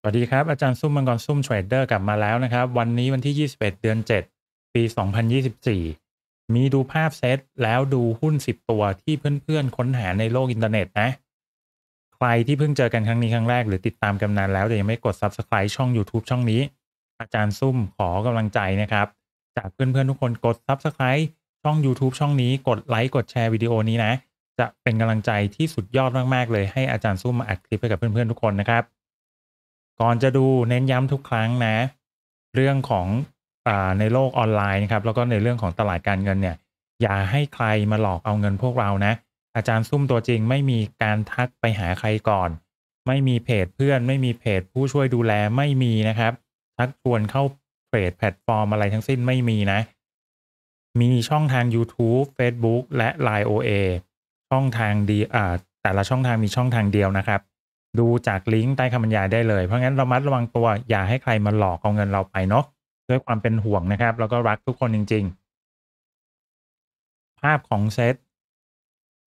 สวัสดีครับ อาจารย์ซุ่มมังกรซุ่มเทรดเดอร์กลับมาแล้วนะครับ วันนี้วันที่ 21 เดือน 7 ปี 2024 มีดูภาพเซตแล้วดูหุ้น 10 ตัวที่เพื่อนๆ ค้นหาในโลกอินเทอร์เน็ตนะ ใครที่เพิ่งเจอกันครั้งนี้ครั้งแรกหรือติดตามกันนานแล้วแต่ยังไม่กด Subscribe ช่อง YouTube ช่องนี้ อาจารย์ซุ่มขอกำลังใจนะครับ จากเพื่อนๆทุกคนกด Subscribe ช่อง YouTube ช่องนี้กดไลค์กดแชร์วิดีโอนี้นะจะเป็นกำลังใจที่สุดยอดมากๆเลยให้อาจารย์ซุ่มมาอัดคลิปให้กับเพื่อนๆทุกคนนะครับก่อนจะดูเน้นย้ำทุกครั้งนะ เรื่องของอในโลกออนไลน์ครับแล้วก็ในเรื่องของตลาดการเงินเนี่ย อย่าให้ใครมาหลอกเอาเงินพวกเรานะ อาจารย์ซุ่มตัวจริงไม่มีการทักไปหาใครก่อน ไม่มีเพจเพื่อนไม่มีเพจผู้ช่วยดูแล ไม่มีนะครับทักชวนเข้าเพจแพลตฟอร์มอะไรทั้งสิ้นไม่มีนะ มีช่องทาง YouTube Facebook และ Line OA ช่องทางดีแต่ละช่องทางมีช่องทางเดียวนะครับดูจากลิงก์ใต้คำบรรยายได้เลย เพราะงั้นเรามัดระวังตัวอย่าให้ใครมาหลอกเอาเงินเราไปเนาะด้วยความเป็นห่วงนะครับ แล้วก็รักทุกคนจริง ๆ ภาพของเซต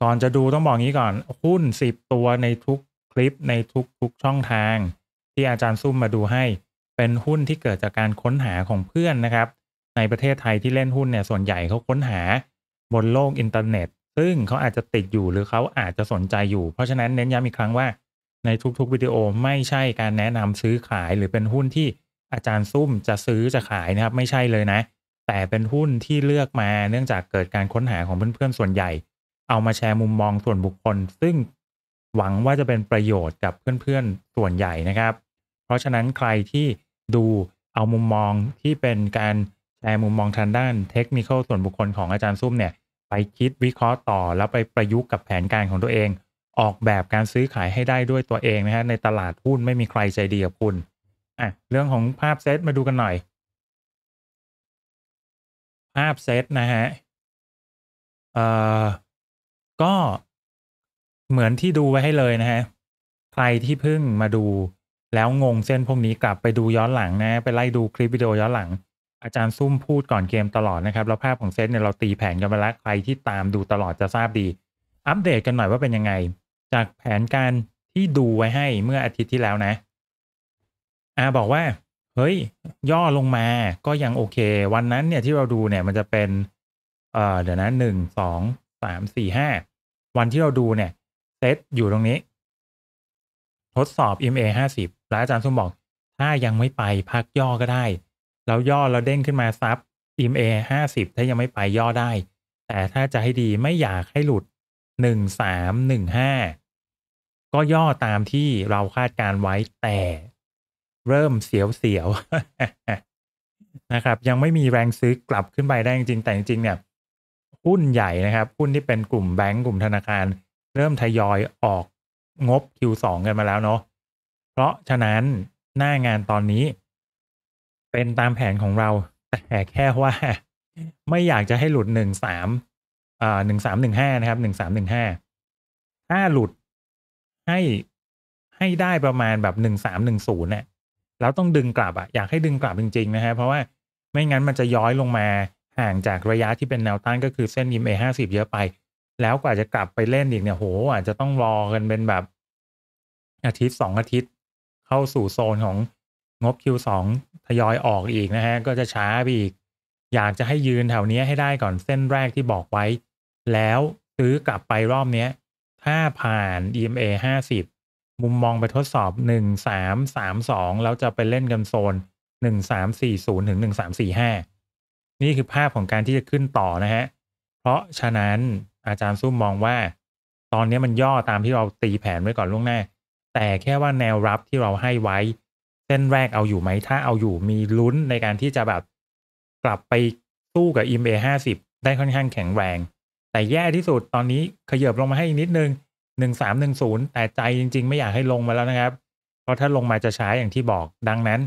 ก่อนจะดูต้องบอกงี้ก่อนหุ้น10ตัวในทุกคลิปในทุกทุกช่องทางที่อาจารย์ซุ่มมาดูให้เป็นหุ้นที่เกิดจากการค้นหาของเพื่อนนะครับ ในประเทศไทยที่เล่นหุ้นเนี่ยส่วนใหญ่เขาค้นหา บนโลกอินเทอร์เน็ต ซึ่งเขาอาจจะติดอยู่หรือเขาอาจจะสนใจอยู่เพราะฉะนั้นเน้นย้ำอีกครั้งว่าในทุก ๆวิดีโอไม่ใช่การแนะนำซื้อขายหรือเป็นหุ้นที่อาจารย์ซุ่มจะซื้อจะขายนะครับ ไม่ใช่เลยนะ แต่เป็นหุ้นที่เลือกมาเนื่องจากเกิดการค้นหาของเพื่อนๆส่วนใหญ่ เอามาแชร์มุมมองส่วนบุคคลซึ่งหวังว่าจะเป็นประโยชน์กับเพื่อนๆ ส่วนใหญ่นะครับ เพราะฉะนั้นใครที่ดูเอามุมมองที่เป็นการแชร์มุมมองทางด้านเทคนิคส่วนบุคคลของอาจารย์ซุ่มเนี่ยไปคิดวิเคราะห์ต่อ แล้วไปประยุกต์กับแผนการของตัวเองออกแบบการซื้อขายให้ได้ด้วยตัวเองนะฮะในตลาดหุ้นไม่มีใครใจดีกับคุณ อ่ะ เรื่องของภาพเซตมาดูกันหน่อย ภาพเซตนะฮะ เอ่อ ก็เหมือนที่ดูไว้ให้เลยนะฮะ ใครที่เพิ่งมาดูแล้วงงเส้นพวกนี้กลับไปดูย้อนหลังนะ ไปไล่ดูคลิปวิดีโอย้อนหลัง อาจารย์ซุ่มพูดก่อนเกมตลอดนะครับ แล้วภาพของเซตเนี่ยเราตีแผนกันไปแล้วใครที่ตามดูตลอดจะทราบดี อัปเดตกันหน่อยว่าเป็นยังไงจากแผนการที่ดูไว้ให้เมื่ออาทิตย์ที่แล้วนะอาบอกว่า เฮ้ยย่อลงมาก็ยังโอเค วันนั้นเนี่ยที่เราดูเนี่ยมันจะเป็น เออเดี๋ยวนะหนึ่งสองสามสี่ห้าวันที่เราดูเนี่ยเซตอยู่ตรงนี้ ทดสอบ m a ห้าสิบแล้วอาจารย์ส้มบอกถ้ายังไม่ไปพักย่อก็ได้ แล้วย่อเราเด้งขึ้นมาซับ m a ห้าสิบถ้ายังไม่ไปย่อได้ แต่ถ้าจะให้ดีไม่อยากให้หลุดหนึ่งสามหนึ่งห้าก็ย่อตามที่เราคาดการไว้แต่เริ่มเสียวๆนะครับ ยังไม่มีแรงซื้อกลับขึ้นไปได้จริงแต่จริงเนี่ย หุ้นใหญ่นะครับ หุ้นที่เป็นกลุ่มแบงก์กลุ่มธนาคาร เริ่มทยอยออกงบ Q2 กันมาแล้วเนาะเพราะฉะนั้นหน้างานตอนนี้ เป็นตามแผนของเราแต่แค่ว่า ไม่อยากจะให้หลุดหนึ่งสามอ่าหนึ่งสามหนึ่งห้านะครับหนึ่งสามหนึ่งห้าถ้าหลุดให้ ให้ได้ประมาณแบบหนึ่งสามหนึ่งศูนย์เนี่ยแล้วต้องดึงกลับอะอยากให้ดึงกลับจริงๆนะฮะ เพราะว่าไม่งั้นมันจะย้อยลงมาห่างจากระยะที่เป็นแนวต้านก็คือเส้นยิมเอห้าสิบเยอะไป แล้วกว่าจะกลับไปเล่นอีกเนี่ย โหอาจจะต้องรอกันเป็นแบบ อาทิตย์สองอาทิตย์ เข้าสู่โซนของงบ Q2 ทยอยออกอีกนะฮะ ก็จะช้าไปอีก อยากจะให้ยืนแถวนี้ให้ได้ก่อนเส้นแรกที่บอกไว้ แล้วซื้อกลับไปรอบเนี้ยถ้าผ่าน EMA ห้าสิบมุมมองไปทดสอบหนึ่งสามสามสองแล้วจะไปเล่นกันโซน หนึ่งสามสี่ศูนย์ถึงหนึ่งสามสี่ห้า นี่คือภาพของการที่จะขึ้นต่อนะฮะ เพราะฉะนั้นอาจารย์ซุ่มมองว่าตอนนี้มันย่อตามที่เราตีแผนไว้ก่อนล่วงหน้า แต่แค่ว่าแนวรับที่เราให้ไว้เส้นแรกเอาอยู่ไหม ถ้าเอาอยู่มีลุ้นในการที่จะแบบกลับไปสู้กับ EMA 50 ได้ค่อนข้างแข็งแรงแต่แย่ที่สุดตอนนี้ขยับลงมาให้นิดนึงหนึ่งสามหนึ่งศูนย์แต่ใจจริงๆไม่อยากให้ลงมาแล้วนะครับ เพราะถ้าลงมาจะช้าอย่างที่บอกดังนั้น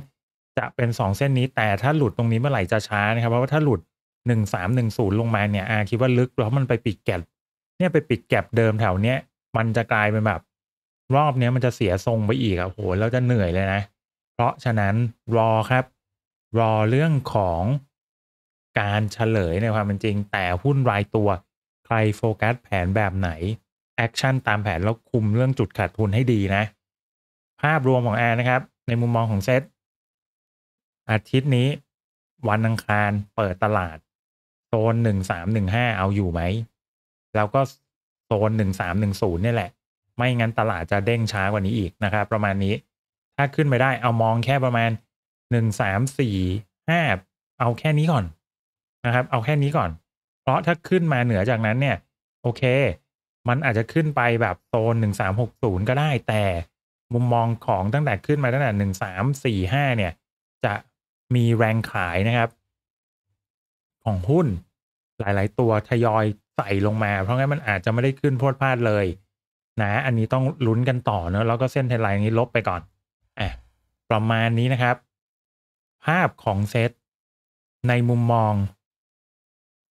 จะเป็นสองเส้นนี้ แต่ถ้าหลุดตรงนี้เมื่อไหร่จะช้านะครับเพราะว่าถ้าหลุดหนึ่งสามหนึ่งศูนย์ลงมาเนี่ยอาคิดว่าลึกแล้วมันไปปิดแก็บเนี่ยไปปิดแก็บเดิมแถวเนี้ยมันจะกลายเป็นแบบ รอบเนี้ยมันจะเสียทรงไปอีกอ่ะโหแล้วจะเหนื่อยเลยนะ เพราะฉะนั้นรอครับ รอเรื่องของการเฉลยในความเป็นจริง แต่หุ้นรายตัวใครโฟกัสแผนแบบไหนแอคชั่นตามแผนแล้วคุมเรื่องจุดขาดทุนให้ดีนะ ภาพรวมของแอนนะครับ ในมุมมองของเซตอาทิตย์นี้วันอังคารเปิดตลาด โซนหนึ่งสามหนึ่งห้าเอาอยู่ไหมแล้วก็โซนหนึ่งสามหนึ่งศูนย์นี่แหละไม่งั้นตลาดจะเด้งช้ากว่านี้อีกนะครับ ประมาณนี้ ถ้าขึ้นไปได้เอามองแค่ประมาณหนึ่งสามสี่ห้าเอาแค่นี้ก่อนนะครับ เอาแค่นี้ก่อนเพราะถ้าขึ้นมาเหนือจากนั้นเนี่ย โอเค มันอาจจะขึ้นไปแบบโซนหนึ่งสามหกศูนย์ก็ได้ แต่มุมมองของตั้งแต่ขึ้นมาตั้งแต่หนึ่งสามสี่ห้าเนี่ย จะมีแรงขายนะครับ ของหุ้นหลาย ๆ ตัวทยอยใส่ลงมา เพราะงั้นมันอาจจะไม่ได้ขึ้นพวดพลาดเลย นะ อันนี้ต้องลุ้นกันต่อเนอะแล้วก็เส้นเทไลน์นี้ลบไปก่อนอ่ะประมาณนี้นะครับ ภาพของเซตในมุมมอง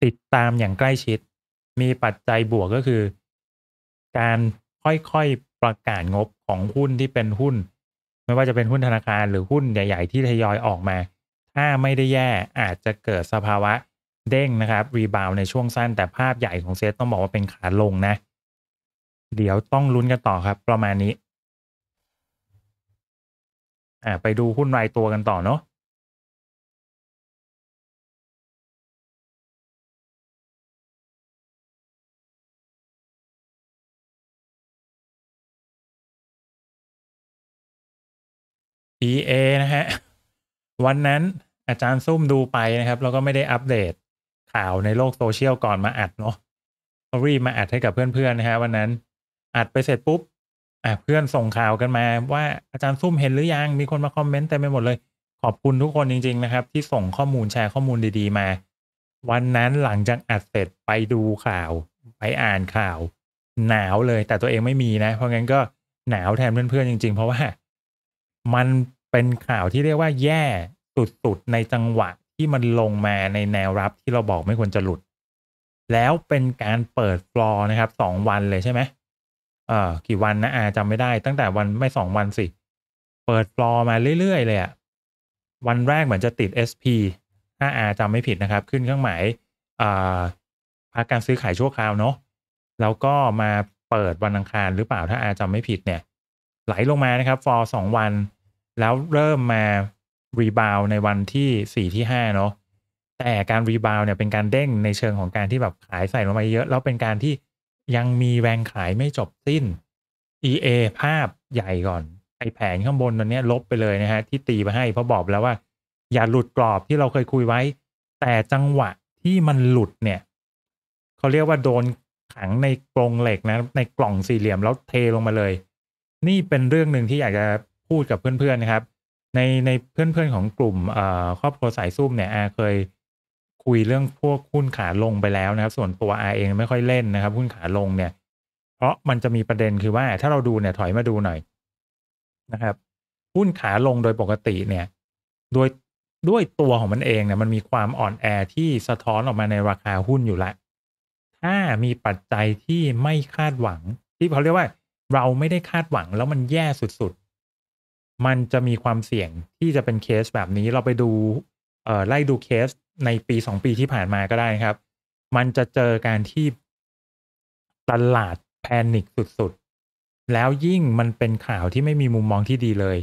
ติดตามอย่างใกล้ชิด มีปัจจัยบวกก็คือ การค่อยๆ ประกาศงบของหุ้นที่เป็นหุ้น ไม่ว่าจะเป็นหุ้นธนาคาร หรือหุ้นใหญ่ๆที่ทยอยออกมา ถ้าไม่ได้แย่อาจจะเกิดสภาวะเด้งนะครับ รีบาวในช่วงสั้น แต่ภาพใหญ่ของเซตต้องบอกว่าเป็นขาลงนะ เดี๋ยวต้องลุ้นกันต่อครับ ประมาณนี้ อ่าไปดูหุ้นรายตัวกันต่อเนาะฮะวันนั้นอาจารย์ซุ่มดูไปนะครับแล้วก็ไม่ได้อัปเดตข่าวในโลกโซเชียลก่อนมาอัดเนาะรีบมาอัดให้กับเพื่อนๆนะฮะวันนั้นอัดไปเสร็จปุ๊บอ่ะเพื่อนส่งข่าวกันมา ว่าอาจารย์ซุ่มเห็นหรือยังมีคนมาคอมเมนต์เต็มไปหมดเลย ขอบคุณทุกคนจริง ๆ นะครับ ที่ส่งข้อมูลแชร์ข้อมูลดีๆ มา วันนั้นหลังจากอัดเสร็จไปดูข่าวไปอ่านข่าว หนาวเลย แต่ตัวเองไม่มีนะเพราะงั้นก็หนาวแทนเพื่อนๆจริงๆ เพราะว่ามันเป็นข่าวที่เรียกว่าแย่สุด ๆ ในจังหวะที่มันลงมาในแนวรับที่เราบอกไม่ควรจะหลุด แล้วเป็นการเปิดฟลอร์นะครับสองวันเลยใช่ไหมเอ่อกี่วันนะอาจำไม่ได้ ตั้งแต่วันไม่สองวันสิ เปิดฟลอร์มาเรื่อยๆเลยอะวันแรกเหมือนจะติด SP ถ้าอาจำไม่ผิดนะครับ ขึ้นเครื่องหมายอ่าพักการซื้อขายชั่วคราวเนาะแล้วก็มาเปิดวันอังคารหรือเปล่าถ้าอาจำไม่ผิดเนี่ย ไหลลงมานะครับ ฟอร์สองวันแล้วเริ่มมารีบาวในวันที่สี่ที่ห้าเนาะแต่การรีบาวเนี่ยเป็นการเด้งในเชิงของการที่แบบขายใส่ลงไปเยอะ แล้วเป็นการที่ยังมีแรงขายไม่จบสิ้น EA ภาพใหญ่ก่อนไอแผงข้างบนตอนนี้ลบไปเลยนะฮะ ที่ตีไปให้เพราะบอกแล้วว่า อย่าหลุดกรอบที่เราเคยคุยไว้ แต่จังหวะที่มันหลุดเนี่ย เขาเรียกว่าโดนขังในกรงเหล็กนะ ในกล่องสี่เหลี่ยมแล้วเทลงมาเลย นี่เป็นเรื่องหนึ่งที่อยากจะพูดกับเพื่อนๆนะครับในในเพื่อนๆของกลุ่มครอบครัวสายซุ่มเนี่ยอาเคยคุยเรื่องพวกหุ้นขาลงไปแล้วนะครับ ส่วนตัวอาเองไม่ค่อยเล่นนะครับ หุ้นขาลงเนี่ย เพราะมันจะมีประเด็นคือว่าถ้าเราดูเนี่ยถอยมาดูหน่อยนะครับ หุ้นขาลงโดยปกติเนี่ยโดยด้วยตัวของมันเองเนี่ย มันมีความอ่อนแอที่สะท้อนออกมาในราคาหุ้นอยู่ละถ้ามีปัจจัยที่ไม่คาดหวัง ที่เขาเรียกว่าเราไม่ได้คาดหวังแล้วมันแย่สุดมันจะมีความเสี่ยงที่จะเป็นเคสแบบนี้เราไปดูไล่ดูเคสในปีสองปีที่ผ่านมาก็ได้ครับ มันจะเจอการที่ตลาดแพนิคสุด ๆ แล้วยิ่งมันเป็นข่าวที่ไม่มีมุมมองที่ดีเลย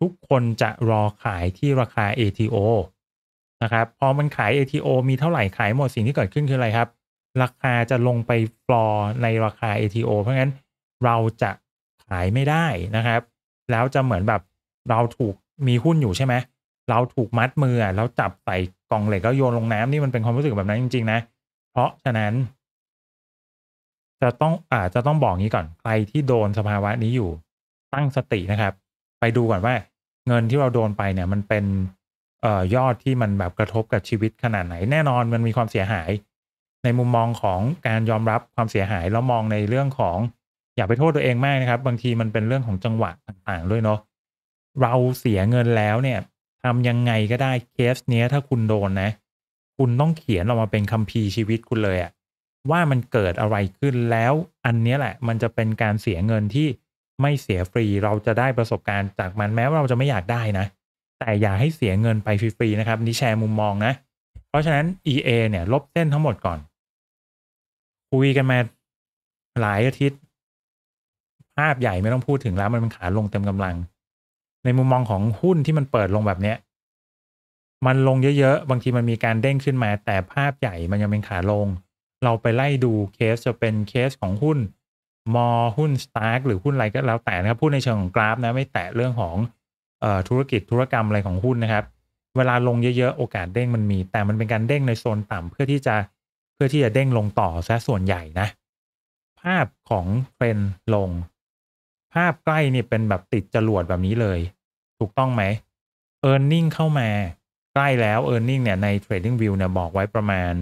ทุกคนจะรอขายที่ราคา ATO นะครับ พอมันขาย ATO มีเท่าไหร่ขายหมดสิ่งที่เกิดขึ้น คืออะไรครับ ราคาจะลงไปฟลอในราคา ATO เพราะงั้นเราจะขายไม่ได้นะครับแล้วจะเหมือนแบบเราถูกมีหุ้นอยู่ใช่ไหมเราถูกมัดมือแล้วจับใส่กล่องเหล็กแล้วโยนลงน้ำนี่มันเป็นความรู้สึกแบบนั้นจริงๆนะ เพราะฉะนั้นจะต้องอาจจะต้องบอกงี้ก่อนใครที่โดนสภาวะนี้อยู่ตั้งสตินะครับ ไปดูก่อนว่าเงินที่เราโดนไปเนี่ย มันเป็นเอ่อยอดที่มันแบบกระทบกับชีวิตขนาดไหน แน่นอนมันมีความเสียหายในมุมมองของการยอมรับความเสียหายแล้วมองในเรื่องของอย่าไปโทษตัวเองมากนะครับ บางทีมันเป็นเรื่องของจังหวะต่างๆ ด้วยเนาะเราเสียเงินแล้วเนี่ยทำยังไงก็ได้เคสเนี้ยถ้าคุณโดนนะ คุณต้องเขียนออกมาเป็นคัมภีร์ชีวิตคุณเลยอะว่ามันเกิดอะไรขึ้นแล้วอันนี้แหละ มันจะเป็นการเสียเงินที่ไม่เสียฟรี เราจะได้ประสบการณ์จากมันแม้ว่าเราจะไม่อยากได้นะ แต่อย่าให้เสียเงินไปฟรีๆนะครับนี่แชร์มุมมองนะ เพราะฉะนั้น EA เนี่ย ลบเส้นทั้งหมดก่อนคุยกันมาหลายอาทิตย์ภาพใหญ่ไม่ต้องพูดถึงแล้ว มันเป็นขาลงเต็มกำลัง ในมุมมองของหุ้นที่มันเปิดลงแบบเนี้ย มันลงเยอะ ๆ บางทีมันมีการเด้งขึ้นมา แต่ภาพใหญ่มันยังเป็นขาลง เราไปไล่ดูเคสจะเป็นเคสของหุ้น มอหุ้นสตาร์หรือหุ้นอะไรก็แล้วแต่นะครับพูดในเชิงของกราฟนะ ไม่แตะเรื่องของธุรกิจธุรกรรมอะไรของหุ้นนะครับ เวลาลงเยอะๆโอกาสเด้งมันมี แต่มันเป็นการเด้งในโซนต่ำ เพื่อที่จะเพื่อที่จะเด้งลงต่อซะส่วนใหญ่นะ ภาพของเทรนลงภาพใกล้เนี่ยเป็นแบบติดจรวดแบบนี้เลย ถูกต้องไหม e a r n i n g เข้ามาใกล้แล้ว e a r n i n g เนี่ยใน Trading View เนี่ยบอกไว้ประมาณ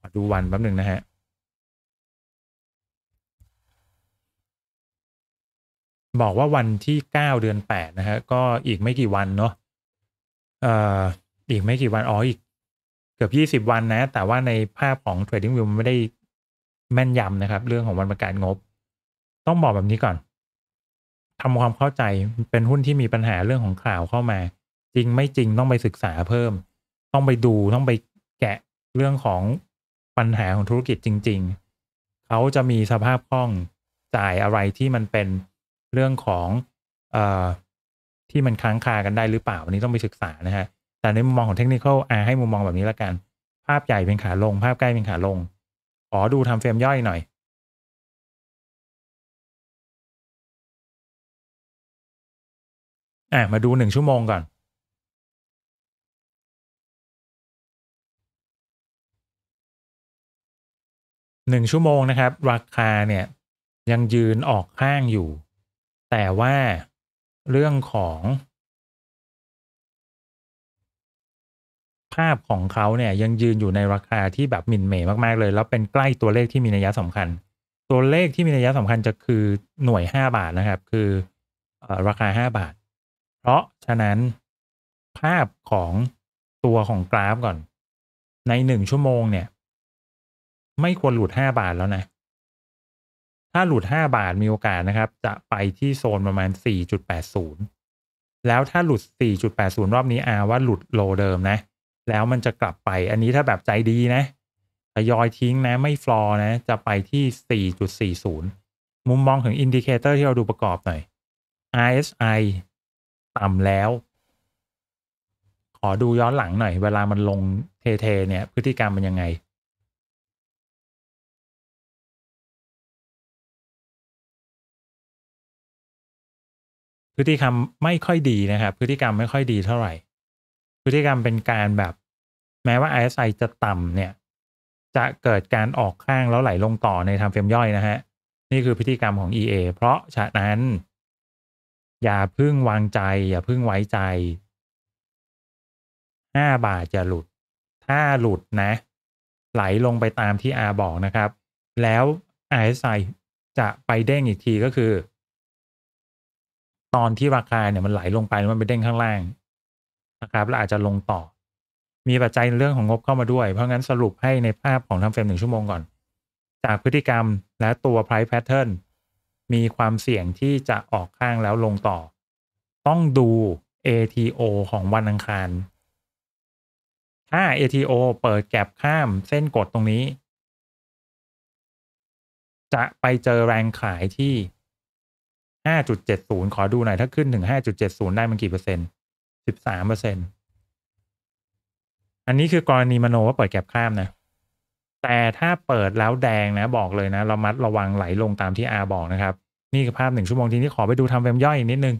มาดูวันแป๊บหนึ่งนะฮะ บอกว่าวันที่ 9 เดือน8นะฮะก็อีกไม่กี่วันเนาะอีกไม่กี่วันอ๋ออีกเกือบ 20 วันนะ แต่ว่าในภาพของ Trading View มันไม่ได้แม่นยำนะครับ เรื่องของวันประกาศงบ ต้องบอกแบบนี้ก่อนทำความเข้าใจเป็นหุ้นที่มีปัญหาเรื่องของข่าวเข้ามา จริงไม่จริงต้องไปศึกษาเพิ่ม ต้องไปดูต้องไปแกะเรื่องของปัญหาของธุรกิจจริง ๆเขาจะมีสภาพคล่องจ่ายอะไรที่มันเป็นเรื่องของเอ่อที่มันค้างคากันได้หรือเปล่าวันนี้ต้องไปศึกษานะฮะ แต่ในมุมมองของเทคนิคอ่าให้มุมมองแบบนี้ละกัน ภาพใหญ่เป็นขาลง ภาพใกล้เป็นขาลงขอดูทำเฟรมย่อยหน่อยอ่ะ มาดูหนึ่งชั่วโมงก่อนหนึ่งชั่วโมงนะครับ ราคาเนี่ยยังยืนออกข้างอยู่ แต่ว่าเรื่องของ ภาพของเขาเนี่ยยังยืนอยู่ในราคาที่แบบมินเมย์มาก ๆ เลย แล้วเป็นใกล้ตัวเลขที่มีนัยสำคัญ ตัวเลขที่มีนัยสำคัญจะคือหน่วย5 บาทนะครับ คือราคา5บาทพราะฉะนั้นภาพของตัวของกราฟก่อน ในหนึ่งชั่วโมงเนี่ย ไม่ควรหลุดห้าบาทแล้วนะ ถ้าหลุดห้าบาทมีโอกาสนะครับ จะไปที่โซนประมาณสี่จุดแปดศูนย์แล้วถ้าหลุดสี่จุดดแปศูนย์รอบนี้อาว่าหลุดโลเดิมนะ แล้วมันจะกลับไปอันนี้ถ้าแบบใจดีนะทยอยทิ้งนะ ไม่ฟลอร์นะ จะไปที่สสีี่่จุดศูนย์มุมมองถึงอินดิเคเตอร์ ที่เราดูประกอบหน่อย RSI ต่ำแล้วขอดูย้อนหลังหน่อยเวลามันลงเททเนี่ย พฤติกรรมมันยังไง พฤติกรรมไม่ค่อยดีนะครับ พฤติกรรมไม่ค่อยดีเท่าไหร่ พฤติกรรมเป็นการแบบแม้ว่า RSI จะต่ำเนี่ย จะเกิดการออกข้างแล้วไหล ลงต่อในทางเฟรมย่อยนะฮะนี่คือพฤติกรรมของ EA เพราะฉะนั้นอย่าพึ่งวางใจ อย่าพึ่งไว้ใจห้าบาทจะหลุด ถ้าหลุดนะ ไหลลงไปตามที่อาบอกนะครับ แล้ว RSI จะไปเด้งอีกทีก็คือ ตอนที่ราคาเนี่ยมันไหลลงไปมันไปเด้งข้างล่างนะครับ แล้วอาจจะลงต่อ มีปัจจัยเรื่องของงบเข้ามาด้วยเพราะงั้นสรุปให้ในภาพของทำเฟรมหนึ่งชั่วโมงก่อน จากพฤติกรรมและตัว price pattern มีความเสี่ยงที่จะออกข้างแล้วลงต่อ ต้องดู ATO ของวันอังคาร ถ้า ATO เปิดแกลบข้ามเส้นกดตรงนี้ จะไปเจอแรงขายที่ 5.70 ขอดูหน่อย ถ้าขึ้นถึง 5.70 ได้มันกี่เปอร์เซ็นต์ 13 เปอร์เซ็นต์ อันนี้คือกรณีมโน ว่าเปิดแกลบข้ามนะแต่ถ้าเปิดแล้วแดงนะ บอกเลยนะเรามัดระวังไหลลงตามที่อาบอกนะครับ นี่คือภาพหนึ่งชั่วโมงทีนี้ขอไปดูทำเฟรมย่อยอีกนิดนึง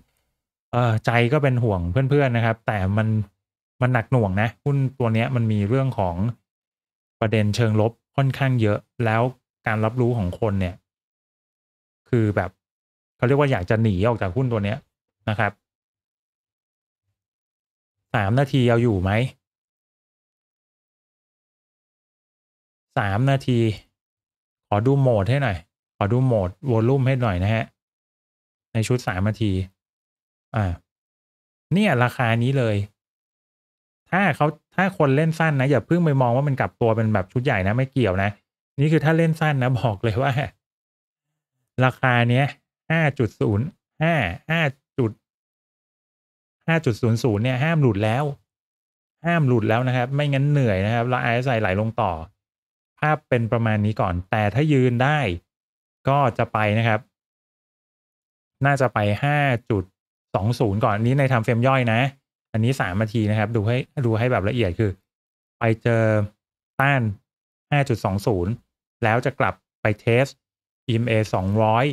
เออใจก็เป็นห่วงเพื่อนๆนะครับ แต่มันมันหนักหน่วงนะ หุ้นตัวเนี้ยมันมีเรื่องของประเด็นเชิงลบค่อนข้างเยอะแล้วการรับรู้ของคนเนี่ย คือแบบเขาเรียกว่าอยากจะหนีออกจากหุ้นตัวเนี้ยนะครับสามนาทีเอาอยู่ไหมสามนาที ขอดูโหมดให้หน่อย ขอดูโหมดวอลลุ่มให้หน่อยนะฮะในชุดสามนาที อ่าเนี่ยราคานี้เลย ถ้าเขาถ้าคนเล่นสั้นนะ อย่าเพิ่งไปมองว่ามันกลับตัวเป็นแบบชุดใหญ่นะไม่เกี่ยวนะ นี่คือถ้าเล่นสั้นนะบอกเลยว่า ราคาเนี้ยห้าจุดศูนย์ห้าห้าจุดห้าจุดศูนย์ศูนย์เนี่ยห้ามหลุดแล้ว ห้ามหลุดแล้วนะครับ ไม่งั้นเหนื่อยนะครับแล้วไอซ่ไหลลงต่อภาพเป็นประมาณนี้ก่อน แต่ถ้ายืนได้ก็จะไปนะครับ น่าจะไปห้าจุดสองศูนย์ก่อนนี้ในทำเฟรมย่อยนะ อันนี้สามนาทีนะครับ ดูให้ดูให้แบบละเอียดคือ ไปเจอต้านห้าจุดสองศูนย์แล้วจะกลับไปเทส EMA สองร้อย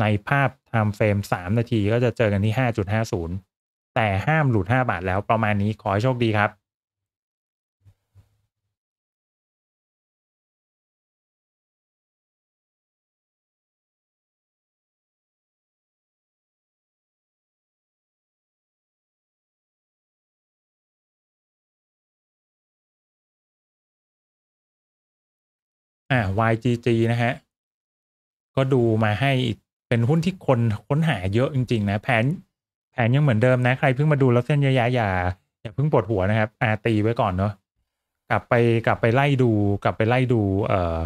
ในภาพไทม์เฟรมสามนาที ก็จะเจอกันที่ห้าจุดห้าศูนย์แต่ห้ามหลุดห้าบาทแล้วประมาณนี้ ขอให้โชคดีครับอ่า YGG นะฮะ ก็ดูมาให้อีกเป็นหุ้นที่คนค้นหาเยอะจริง ๆ นะ แผน แผนยังเหมือนเดิมนะ ใครเพิ่งมาดูแล้วเส้นยายอย่า อย่าเพิ่งปวดหัวนะครับ อาตีไว้ก่อนเนาะ กลับไปกลับไปไล่ดู กลับไปไล่ดู เอ่อ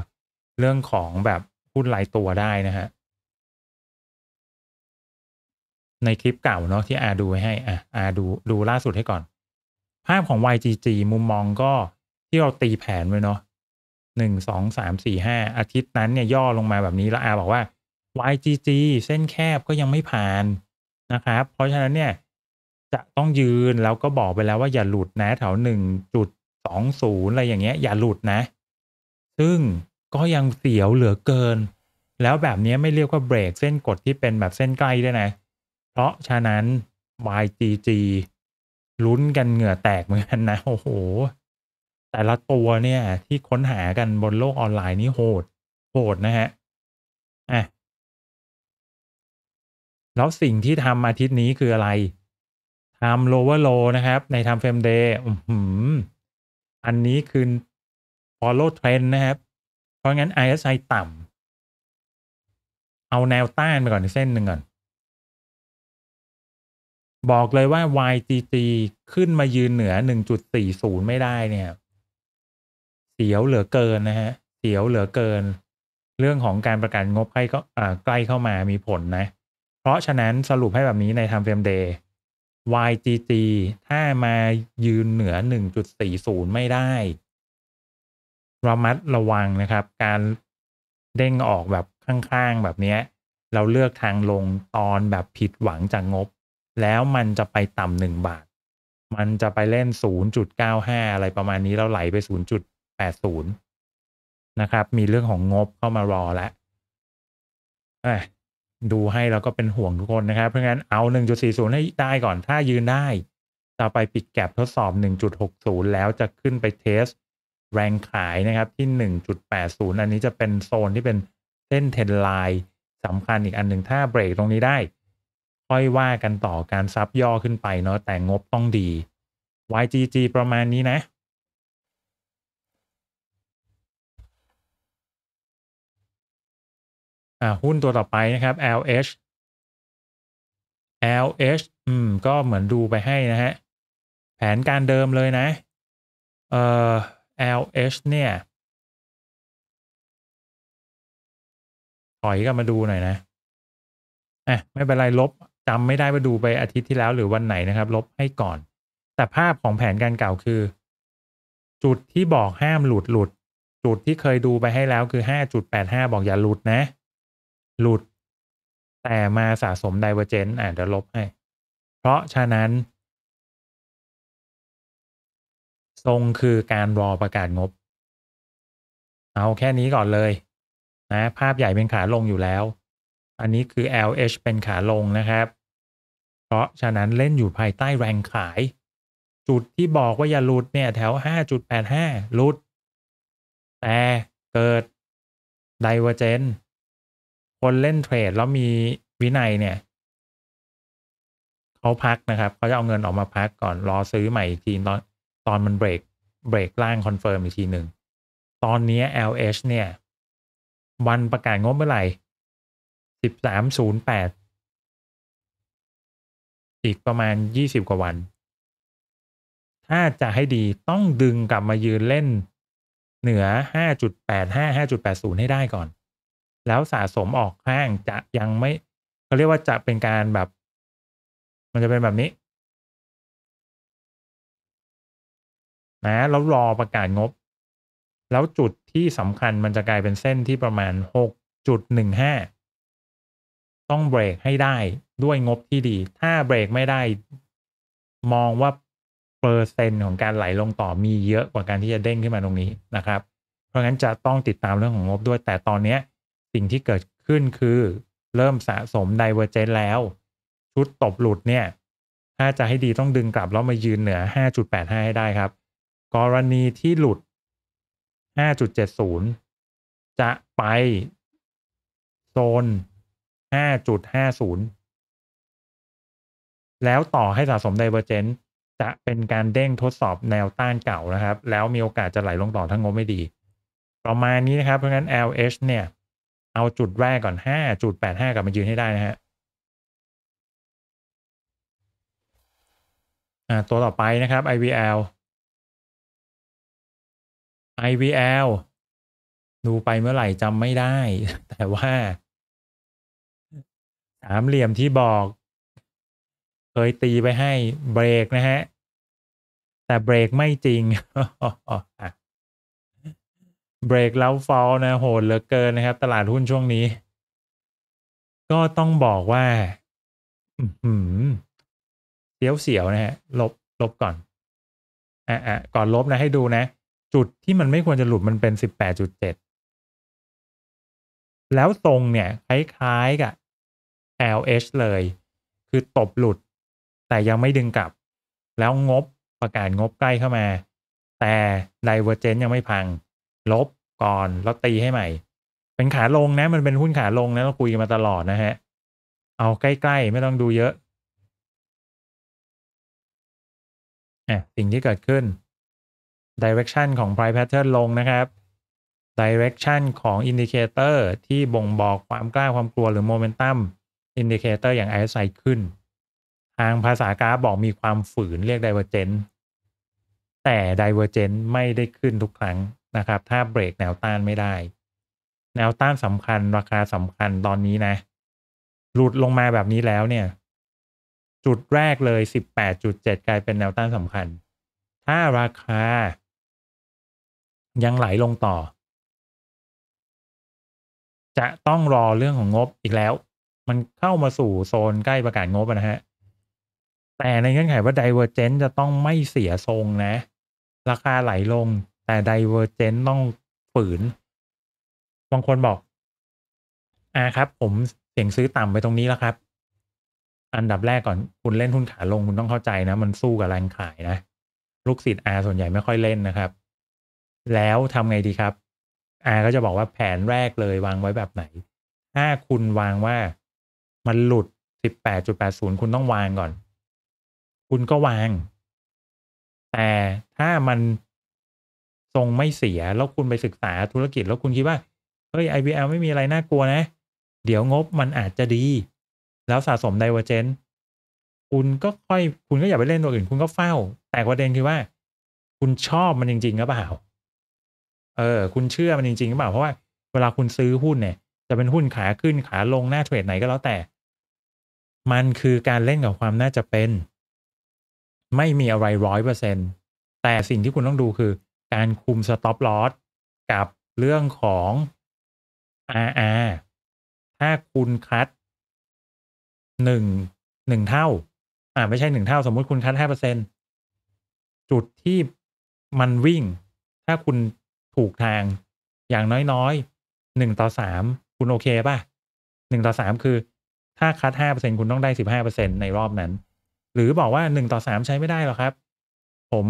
เรื่องของแบบหุ้นรายตัวได้นะฮะ ในคลิปเก่าเนาะ ที่อาดูไว้ให้ อ่ะ อาดู ดูล่าสุดให้ก่อน ภาพของ YGG มุมมองก็ที่เราตีแผนไว้เนาะหนึ่งสองสามสี่ห้าอาทิตย์นั้นเนี่ยย่อลงมาแบบนี้ แล้วอาบอกว่า YGG เส้นแคบก็ยังไม่ผ่านนะครับ เพราะฉะนั้นเนี่ย จะต้องยืนแล้วก็บอกไปแล้วว่าอย่าหลุดนะแถวหนึ่งจุดสองศูนย์อะไรอย่างเงี้ยอย่าหลุดนะ ซึ่งก็ยังเสียวเหลือเกิน แล้วแบบนี้ไม่เรียกว่าเบรกเส้นกดที่เป็นแบบเส้นใกล้ด้วยนะ เพราะฉะนั้น YGG ลุ้นกันเหงื่อแตกเหมือนกันนะโอ้โหแต่ละตัวเนี่ย ที่ค้นหากันบนโลกออนไลน์นี่โหดโหดนะฮะอ่ะแล้วสิ่งที่ทำอาทิตย์นี้คืออะไร ทำโลเวอร์โลนะครับ ในทำเฟมเดย์อันนี้คือ follow trend นะครับ เพราะงั้น ISI ต่ำ เอาแนวต้านไปก่อนเส้นหนึ่งก่อน บอกเลยว่า YTT ขึ้นมายืนเหนือ 1.40 ไม่ได้เนี่ยเสียวเหลือเกินนะฮะเสียวเหลือเกิน เรื่องของการประกันงบใกล้ก็ใกล้เข้ามามีผลนะ เพราะฉะนั้นสรุปให้แบบนี้ในทำเฟรมเดย์ y g t ถ้ามายืนเหนือ 1.40 ไม่ได้ระมัดระวังนะครับ การเด้งออกแบบข้างๆ แบบนี้เราเลือกทางลงตอนแบบผิดหวังจากงบ แล้วมันจะไปต่ำหนึ่งบาท มันจะไปเล่น 0.95 อะไรประมาณนี้แล้วไหลไป0ด80 นะครับ มีเรื่องของงบเข้ามารอแล้ว ดูให้แล้วก็เป็นห่วงทุกคนนะครับ เพราะงั้นเอา 1.40 ให้ได้ก่อน ถ้ายืนได้ต่อไปปิดแกลบทดสอบ 1.60 แล้วจะขึ้นไปเทส แรงขายนะครับ ที่ 1.80 อันนี้จะเป็นโซนที่เป็นเส้นเทนไลน์สำคัญอีกอันหนึ่ง ถ้าเบรกตรงนี้ได้ ค่อยว่ากันต่อการซับย่อขึ้นไปเนาะ แต่งบต้องดี YGG ประมาณนี้นะหุ้นตัวต่อไปนะครับ LH LH อืม ก็เหมือนดูไปให้นะฮะแผนการเดิมเลยนะ เอ่อ LH เนี่ยถอยกลับมาดูหน่อยนะ อ่ะไม่เป็นไรลบจำไม่ได้ไปดูไปอาทิตย์ที่แล้วหรือวันไหนนะครับ ลบให้ก่อน แต่ภาพของแผนการเก่าคือ จุดที่บอกห้ามหลุดหลุด จุดที่เคยดูไปให้แล้วคือ 5.85 บอกอย่าหลุดนะหลุดแต่มาสะสมไดเวอร์เจนต์อ่ะเดี๋ยวลบให้ เพราะฉะนั้น ทรงคือการรอประกาศงบ เอาแค่นี้ก่อนเลยนะ ภาพใหญ่เป็นขาลงอยู่แล้ว อันนี้คือ LH เป็นขาลงนะครับ เพราะฉะนั้นเล่นอยู่ภายใต้แรงขาย จุดที่บอกว่าอย่าหลุดเนี่ย แถว 5.85หลุดแต่เกิด ไดเวอร์เจนคนเล่นเทรดแล้วมีวินัยเนี่ย เขาพักนะครับเขาจะเอาเงินออกมาพักก่อนรอซื้อใหม่อีกทีตอนตอนมันเบรกเบรกล่างคอนเฟิร์มอีกทีหนึ่งตอนนี้ LH เนี่ย วันประกาศงบเมื่อไหร่สิบสามศูนย์แปดอีกประมาณยี่สิบกว่าวัน ถ้าจะให้ดีต้องดึงกลับมายืนเล่นเหนือ 5.85 5.80 ให้ได้ก่อนแล้วสะสมออกข้างจะยังไม่เขาเรียกว่าจะเป็นการแบบ มันจะเป็นแบบนี้ นะแล้วรอประกาศงบ แล้วจุดที่สำคัญมันจะกลายเป็นเส้นที่ประมาณหกจุดหนึ่งห้าต้องเบรกให้ได้ด้วยงบที่ดี ถ้าเบรกไม่ได้มองว่าเปอร์เซ็นต์ของการไหลลงต่อมีเยอะกว่าการที่จะเด้งขึ้นมาตรงนี้นะครับ เพราะงั้นจะต้องติดตามเรื่องของงบด้วยแต่ตอนนี้สิ่งที่เกิดขึ้นคือเริ่มสะสมไดเวอร์เจนแล้ว ชุดตบหลุดเนี่ย ถ้าจะให้ดีต้องดึงกลับแล้วมายืนเหนือ 5.85 ให้ได้ครับ กรณีที่หลุด 5.70 จะไปโซน 5.50 แล้วต่อให้สะสมไดเวอร์เจนจะเป็นการเด้งทดสอบแนวต้านเก่านะครับ แล้วมีโอกาสจะไหลลงต่อถ้างบไม่ดีประมาณนี้นะครับเพราะงั้น LH เนี่ยเอาจุดแรกก่อนห้าจุดแปดห้ากลับมายืนให้ได้นะฮะอ่า ตัวต่อไปนะครับ IVL IVL ดูไปเมื่อไหร่จำไม่ได้ แต่ว่า สามเหลี่ยมที่บอกเคยตีไปให้เบรกนะฮะ แต่เบรกไม่จริงเบรกแล้วฟอลนะโหดเหลือเกินนะครับ ตลาดหุ้นช่วงนี้ ก็ต้องบอกว่าเสียวเสียวนะฮะลบลบก่อนอ่ะอ่ะก่อนลบนะให้ดูนะ จุดที่มันไม่ควรจะหลุดมันเป็นสิบแปดจุดเจ็ดแล้วตรงเนี่ย คล้ายๆกับ LH เลย คือตบหลุด แต่ยังไม่ดึงกลับ แล้วงบประกาศงบใกล้เข้ามา แต่ดเวอร์เจนยังไม่พังลบก่อนแล้วตีให้ใหม่ เป็นขาลงนะ มันเป็นหุ้นขาลงนะเราคุยกันมาตลอดนะฮะ เอาใกล้ ๆ ไม่ต้องดูเยอะอ่ะสิ่งที่เกิดขึ้น direction ของ price pattern ลงนะครับ direction ของ indicator ที่บ่งบอกความกล้าความกลัวหรือ momentum indicator อย่าง RSI ขึ้นทางภาษากราฟบอกมีความฝืนเรียก divergence แต่ divergence ไม่ได้ขึ้นทุกครั้งนะครับ ถ้าเบรกแนวต้านไม่ได้ แนวต้านสำคัญ ราคาสำคัญตอนนี้นะหลุดลงมาแบบนี้แล้วเนี่ย จุดแรกเลยสิบแปดจุเจ็ดกลายเป็นแนวต้านสำคัญ ถ้าราคายังไหลลงต่อ จะต้องรอเรื่องของงบอีกแล้ว มันเข้ามาสู่โซนใกล้ประกาศงบนะฮะ แต่ในเงื่อนไขว่า d เวอร์เจนจะต้องไม่เสียทรงนะ ราคาไหลลงแต่ Divergent ต้องฝืน บางคนบอก อ่าครับ ผมเสี่ยงซื้อต่ำไปตรงนี้แล้วครับ อันดับแรกก่อน คุณเล่นหุ้นขาลง คุณต้องเข้าใจนะ มันสู้กับแรงขายนะ ลูกศิษย์อาส่วนใหญ่ไม่ค่อยเล่นนะครับ แล้วทำไงดีครับ อาก็จะบอกว่าแผนแรกเลยวางไว้แบบไหน ถ้าคุณวางว่ามันหลุด 18.80 คุณต้องวางก่อน คุณก็วาง แต่ถ้ามันรงไม่เสีย แล้วคุณไปศึกษาธุรกิจ แล้วคุณคิดว่าเฮ้ย IBL ไม่มีอะไรน่ากลัวนะ เดี๋ยวงบมันอาจจะดี แล้วสะสมไดเวอร์เจน คุณก็ค่อย คุณก็อย่าไปเล่นตัวอื่น คุณก็เฝ้า แต่ประเด็นคือว่า คุณชอบมันจริงๆหรือเปล่า เออ คุณเชื่อมันจริงๆหรือเปล่า เพราะว่าเวลาคุณซื้อหุ้นเนี่ย จะเป็นหุ้นขาขึ้น ขาลง หน้าเทรดไหนก็แล้วแต่ มันคือการเล่นกับความน่าจะเป็น ไม่มีอะไรร้อยเปอร์เซ็นแต่สิ่งที่คุณต้องดูคือการคุม Stop Loss กับเรื่องของ RR ถ้าคุณคัดหนึ่งหนึ่งเท่า อ่าไม่ใช่หนึ่งเท่า สมมุติคุณคัดห้าเปอร์เซ็นจุดที่มันวิ่งถ้าคุณถูกทางอย่างน้อยๆหนึ่งต่อสามคุณโอเคป่ะหนึ่งต่อสามคือ ถ้าคัดห้าเปอร์เซ็นคุณต้องได้สิบห้าเปอร์เซ็นในรอบนั้น หรือบอกว่าหนึ่งต่อสามใช้ไม่ได้หรอครับ ผม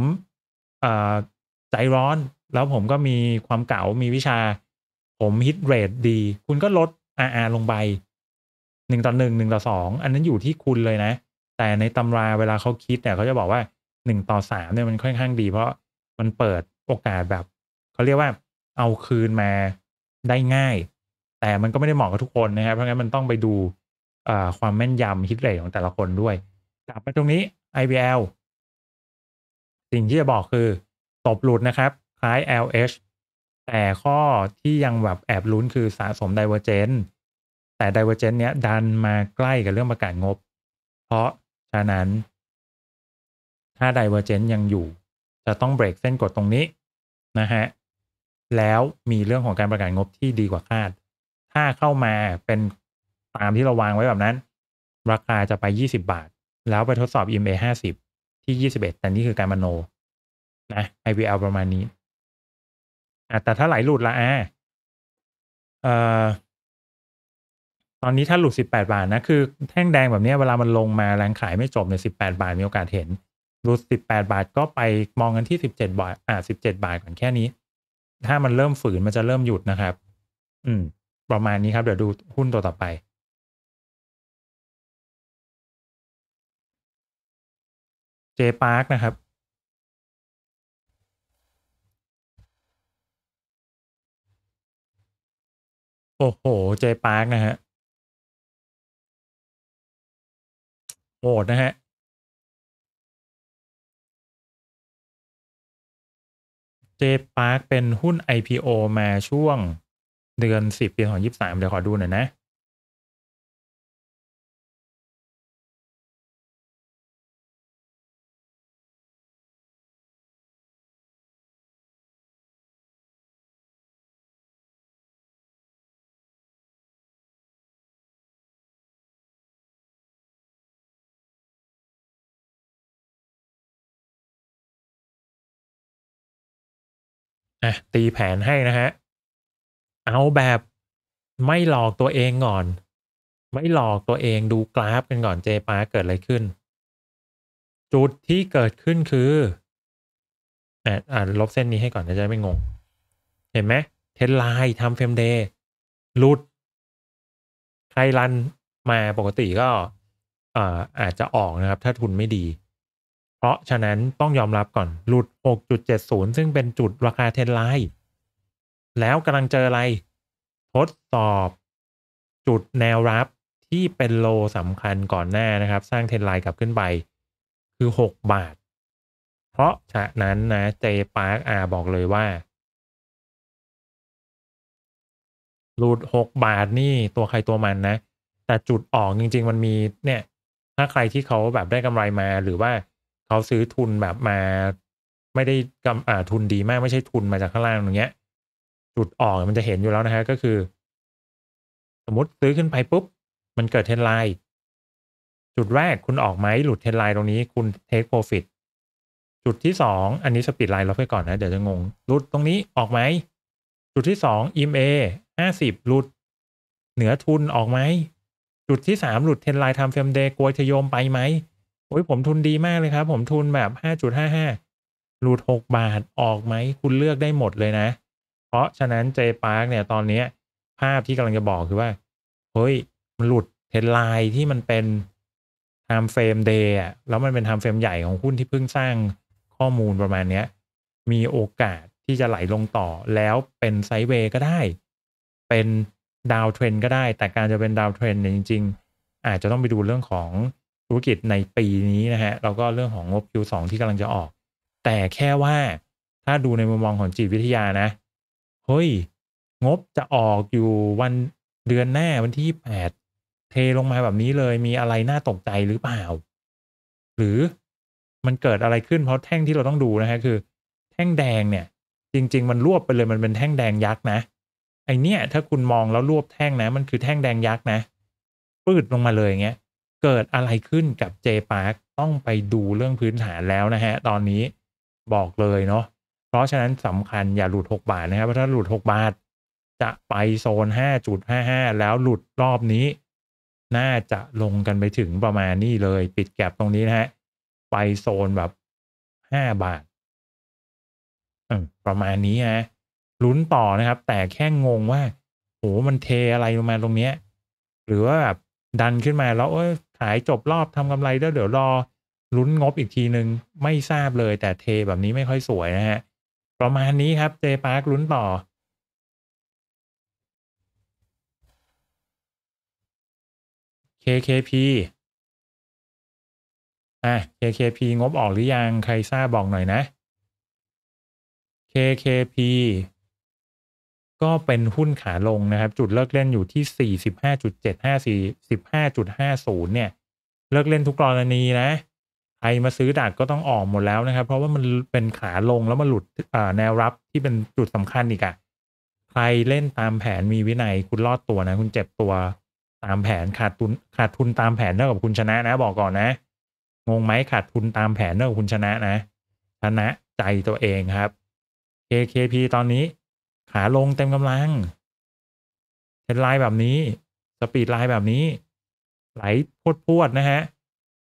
อ่าใจร้อน แล้วผมก็มีความเก่า มีวิชา ผมฮิตเรทดี คุณก็ลด RR ลงไปหนึ่งต่อหนึ่งหนึ่งต่อสอง อันนั้นอยู่ที่คุณเลยนะ แต่ในตำราเวลาเขาคิดเนี่ยเขาจะบอกว่าหนึ่งต่อสามเนี่ยมันค่อนข้างดีเพราะมันเปิดโอกาสแบบ เขาเรียกว่าเอาคืนมาได้ง่าย แต่มันก็ไม่ได้เหมาะกับทุกคนนะครับ เพราะงั้นมันต้องไปดูความแม่นยำฮิตเรทของแต่ละคนด้วยกลับมาตรงนี้ IBL สิ่งที่จะบอกคือตบหลุดนะครับคล้าย LH แต่ข้อที่ยังแบบแอบลุ้นคือสะสม Divergent แต่ Divergent เนี้ย ดันมาใกล้กับเรื่องประกาศงบ เพราะฉะนั้น ถ้า Divergent ยังอยู่ จะต้องเบรกเส้นกดตรงนี้นะฮะ แล้วมีเรื่องของการประกาศงบที่ดีกว่าคาด ถ้าเข้ามาเป็นตามที่เราวางไว้แบบนั้น ราคาจะไป 20 บาท แล้วไปทดสอบ EMA 50 ที่ 21แต่นี่คือการมโนนะ IPL ประมาณนี้อแต่ถ้าไหลหลุดละอ่าเอ่อตอนนี้ถ้าหลุดสิบแปดบาทนะ คือแท่งแดงแบบนี้ เวลามันลงมาแรงขายไม่จบเนี่ยสิบแปดบาทมีโอกาสเห็นหลุดสิบแปดบาทก็ไปมองกันที่สิบเจ็ดบาทอ่าสิบเจ็ดบาทก่อนแค่นี้ ถ้ามันเริ่มฝืนมันจะเริ่มหยุดนะครับ อืม ประมาณนี้ครับ เดี๋ยวดูหุ้นตัวต่อไปเจพาร์คนะครับโอ้โห เจปาร์กนะฮะ โหด นะฮะ เจปาร์กเป็นหุ้น IPO มาช่วงเดือนสิบปีของยี่สามเดี๋ยวขอดูหน่อยนะอ่ะตีแผนให้นะฮะ เอาแบบไม่หลอกตัวเองก่อน ไม่หลอกตัวเองดูกราฟกันก่อนเจปาเกิดอะไรขึ้น จุดที่เกิดขึ้นคืออ่ะอ่าลบเส้นนี้ให้ก่อนจะไม่งง เห็นไหมเทนไลน์ทำเฟมเดย์ลุด ใครรันมาปกติก็อาจจะออกนะครับถ้าทุนไม่ดีเพราะฉะนั้นต้องยอมรับก่อน หลุด 6.70 ซึ่งเป็นจุดราคาเทนไลน์ แล้วกำลังเจออะไร ทดสอบ จุดแนวรับที่เป็นโลสำคัญก่อนหน้านะครับ สร้างเทนไลน์กลับขึ้นไป คือ 6 บาท เพราะฉะนั้นนะ เจปาร์คอาบอกเลยว่า หลุด 6 บาทนี่ตัวใครตัวมันนะ แต่จุดออกจริงๆ มันมีเนี่ย ถ้าใครที่เขาแบบได้กำไรมาหรือว่าเขาซื้อทุนแบบมาไม่ได้กำอ่าทุนดีมาก ไม่ใช่ทุนมาจากข้างล่างตรงเนี้ย จุดออกมันจะเห็นอยู่แล้วนะฮะก็คือ สมมติซื้อขึ้นไปปุ๊บ มันเกิดเทนไลน์ จุดแรกคุณออกไหม หลุดเทนไลน์ตรงนี้คุณเทคโปรฟิตจุดที่สอง อันนี้สปีดไลน์เราไปก่อนนะ เดี๋ยวจะงง หลุดตรงนี้ออกไหม จุดที่สองอมเอห้าสิบหลุด เหนือทุนออกไหมจุดที่สามหลุดเทนไลน์ทำเฟรมเดย์กลัวจะยมไปไหมโอ้ยผมทุนดีมากเลยครับ ผมทุนแบบ 5.55 หลุด 6 บาท ออกไหม คุณเลือกได้หมดเลยนะ เพราะฉะนั้นเจปาร์กเนี่ย ตอนนี้ภาพที่กำลังจะบอกคือว่า เฮ้ยมันหลุดเฮดไลน์ที่มันเป็นไทม์เฟรมเดย์อะแล้วมันเป็นไทม์เฟรมใหญ่ของหุ้นที่เพิ่งสร้างข้อมูลประมาณนี้มีโอกาสที่จะไหลลงต่อแล้วเป็นไซด์เวย์ก็ได้ เป็นดาวเทรนก็ได้ แต่การจะเป็นดาวเทรนเนี่ยจริง ๆ อาจจะต้องไปดูเรื่องของธุรกิจในปีนี้นะฮะแล้วก็เรื่องของงบ Q2 ที่กำลังจะออก แต่แค่ว่าถ้าดูในมุมมองของจิตวิทยานะเฮ้ยงบจะออกอยู่วันเดือนหน้า วันที่แปดเทลงมาแบบนี้เลยมีอะไร น่าตกใจหรือเปล่า หรือมันเกิดอะไรขึ้นเพราะแท่งที่เราต้องดูนะฮะคือ แท่งแดงเนี่ย จริง ๆ มันรวบไปเลย มันเป็นแท่งแดงยักษ์นะไอเนี้ยถ้าคุณมองแล้วรวบแท่งนะ มันคือแท่งแดงยักษ์นะปืดลงมาเลยเงี้ยเกิดอะไรขึ้นกับ J Park ต้องไปดูเรื่องพื้นฐานแล้วนะฮะ ตอนนี้บอกเลยเนาะเพราะฉะนั้นสำคัญอย่าหลุด 6 บาทนะครับเพราะถ้าหลุด 6 บาทจะไปโซน 5.55 แล้วหลุดรอบนี้ น่าจะลงกันไปถึงประมาณนี้เลย ปิดแก็บตรงนี้นะฮะ ไปโซนแบบ 5 บาทประมาณนี้ฮะลุ้นต่อนะครับแต่แค่งงว่าโหมันเทอะไรลงมาตรงเนี้ยหรือว่าแบบดันขึ้นมาแล้วเอ้ยขายจบรอบทำกำไรแล้วเดี๋ยวรอลุ้นงบอีกทีนึงไม่ทราบเลยแต่เทแบบนี้ไม่ค่อยสวยนะฮะ ประมาณนี้ครับเจปาร์คลุ้นต่อ KKP อ่ะ KKP งบออกหรือยังใครทราบบอกหน่อยนะ KKP ก็เป็นหุ้นขาลงนะครับ จุดเลิกเล่นอยู่ที่ 45.75 45.50เนี่ย เลิกเล่นทุกกรณีนะใครมาซื้อดักก็ต้องออกหมดแล้วนะครับ เพราะว่ามันเป็นขาลงแล้วมาหลุดแนวรับที่เป็นจุดสำคัญอีกอะใครเล่นตามแผนมีวินัยคุณรอดตัวนะคุณเจ็บตัวตามแผนขาดทุนขาดทุนตามแผนเท่ากับคุณชนะนะ บอกก่อนนะ งงไหมขาดทุนตามแผนเท่ากับคุณชนะนะชนะใจตัวเองครับ KKP ตอนนี้ขาลงเต็มกำลังเทรนไลน์แบบนี้ สปีดไลน์แบบนี้ ไหลพวดนะฮะ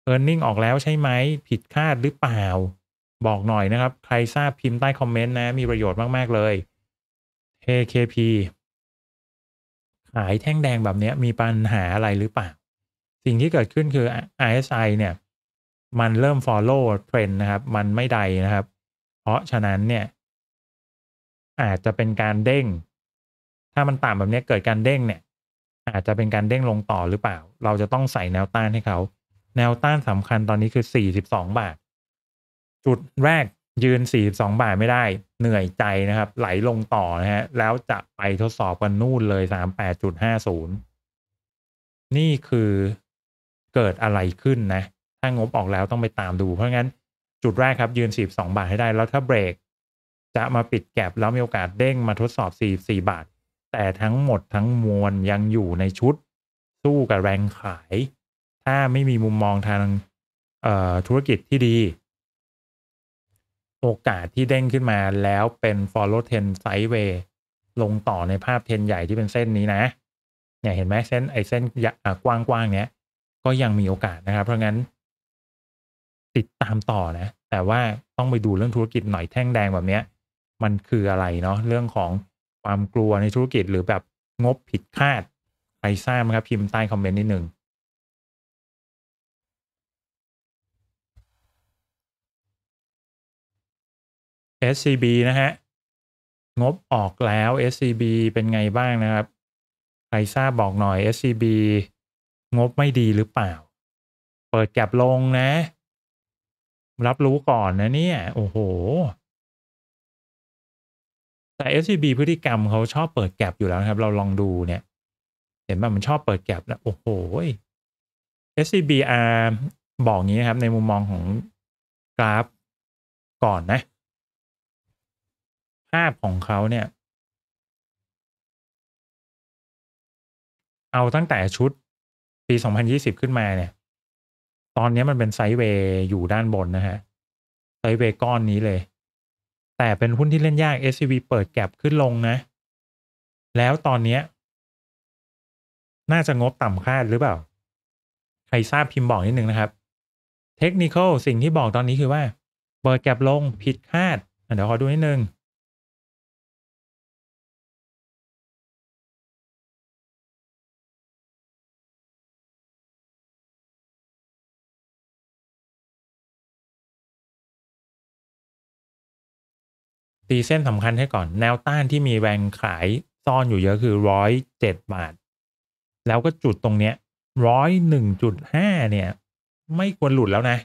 เออร์เน็งออกแล้วใช่ไหม ผิดคาดหรือเปล่า บอกหน่อยนะครับ ใครทราบพิมพ์ใต้คอมเมนต์นะ มีประโยชน์มาก ๆ เลย TKP ขายแท่งแดงแบบนี้มีปัญหาอะไรหรือเปล่า สิ่งที่เกิดขึ้นคือ i s i เนี่ย มันเริ่ม follow trend นะครับ มันไม่ใดนะครับ เพราะฉะนั้นเนี่ยอาจจะเป็นการเด้ง ถ้ามันต่ำแบบนี้เกิดการเด้งเนี่ย อาจจะเป็นการเด้งลงต่อหรือเปล่า เราจะต้องใส่แนวต้านให้เขาแนวต้านสำคัญตอนนี้คือ 42 บาท จุดแรกยืน 42 บาทไม่ได้ เหนื่อยใจนะครับ ไหลลงต่อนะฮะแล้วจะไปทดสอบกันนู่นเลย 38.50 นี่คือเกิดอะไรขึ้นนะถ้างบออกแล้วต้องไปตามดู เพราะงั้น จุดแรกครับยืน 42 บาทให้ได้แล้วถ้าเบรกจะมาปิดแก็บแล้วมีโอกาสเด้งมาทดสอบ 44 บาท แต่ทั้งหมดทั้งมวลยังอยู่ในชุดสู้กับแรงขาย ถ้าไม่มีมุมมองทางธุรกิจที่ดี โอกาสที่เด้งขึ้นมาแล้วเป็น follow t e n sideway ลงต่อในภาพเทนใหญ่ที่เป็นเส้นนี้นะ เนี่ยเห็นไหมเส้นไอเส้นกว้างๆเนี้ย ก็ยังมีโอกาสนะครับ เพราะงั้น ติดตามต่อนะ แต่ว่าต้องไปดูเรื่องธุรกิจหน่อยแท่งแดงแบบเนี้ยมันคืออะไรเนาะเรื่องของความกลัวในธุรกิจหรือแบบงบผิดคาดใครทราบครับ พิมพ์ใต้คอมเมนต์นิดหนึ่งเอ SCB นะฮะ งบออกแล้ว SCB เป็นไงบ้างนะครับใครทราบบอกหน่อย SCB งบไม่ดีหรือเปล่า เปิดแก็บลงนะ รับรู้ก่อนนะเนี่ย โอ้โหแต่ SCB พฤติกรรมเขาชอบเปิดแก็บอยู่แล้วนะครับ เราลองดูเนี่ย เห็นว่ามันชอบเปิดแก็บนะโอ้โห SCBR บอกงี้นะครับ ในมุมมองของกราฟก่อนนะ ภาพของเขาเนี่ย เอาตั้งแต่ชุดปี 2020 ขึ้นมาเนี่ย ตอนนี้มันเป็นไซด์เวย์อยู่ด้านบนนะฮะไซด์เวย์ก้อนนี้เลยแต่เป็นหุ้นที่เล่นยาก SCB เปิดแก็บขึ้นลงนะ แล้วตอนนี้น่าจะงบต่ำคาดหรือเปล่า ใครทราบพิมพ์บอกนิดนึงนะครับ เทคนิคอลสิ่งที่บอกตอนนี้คือว่า เปิดแก็บลงผิดคาดเดี๋ยวขอดูนิดนึงตีเส้นสำคัญให้ก่อนแนวต้านที่มีแรงขายซ่อนอยู่เยอะคือร้อยเจ็ดบาท แล้วก็จุดตรงเนี้ยร้อยหนึ่งจุดห้าเนี่ย ไม่ควรหลุดแล้วนะ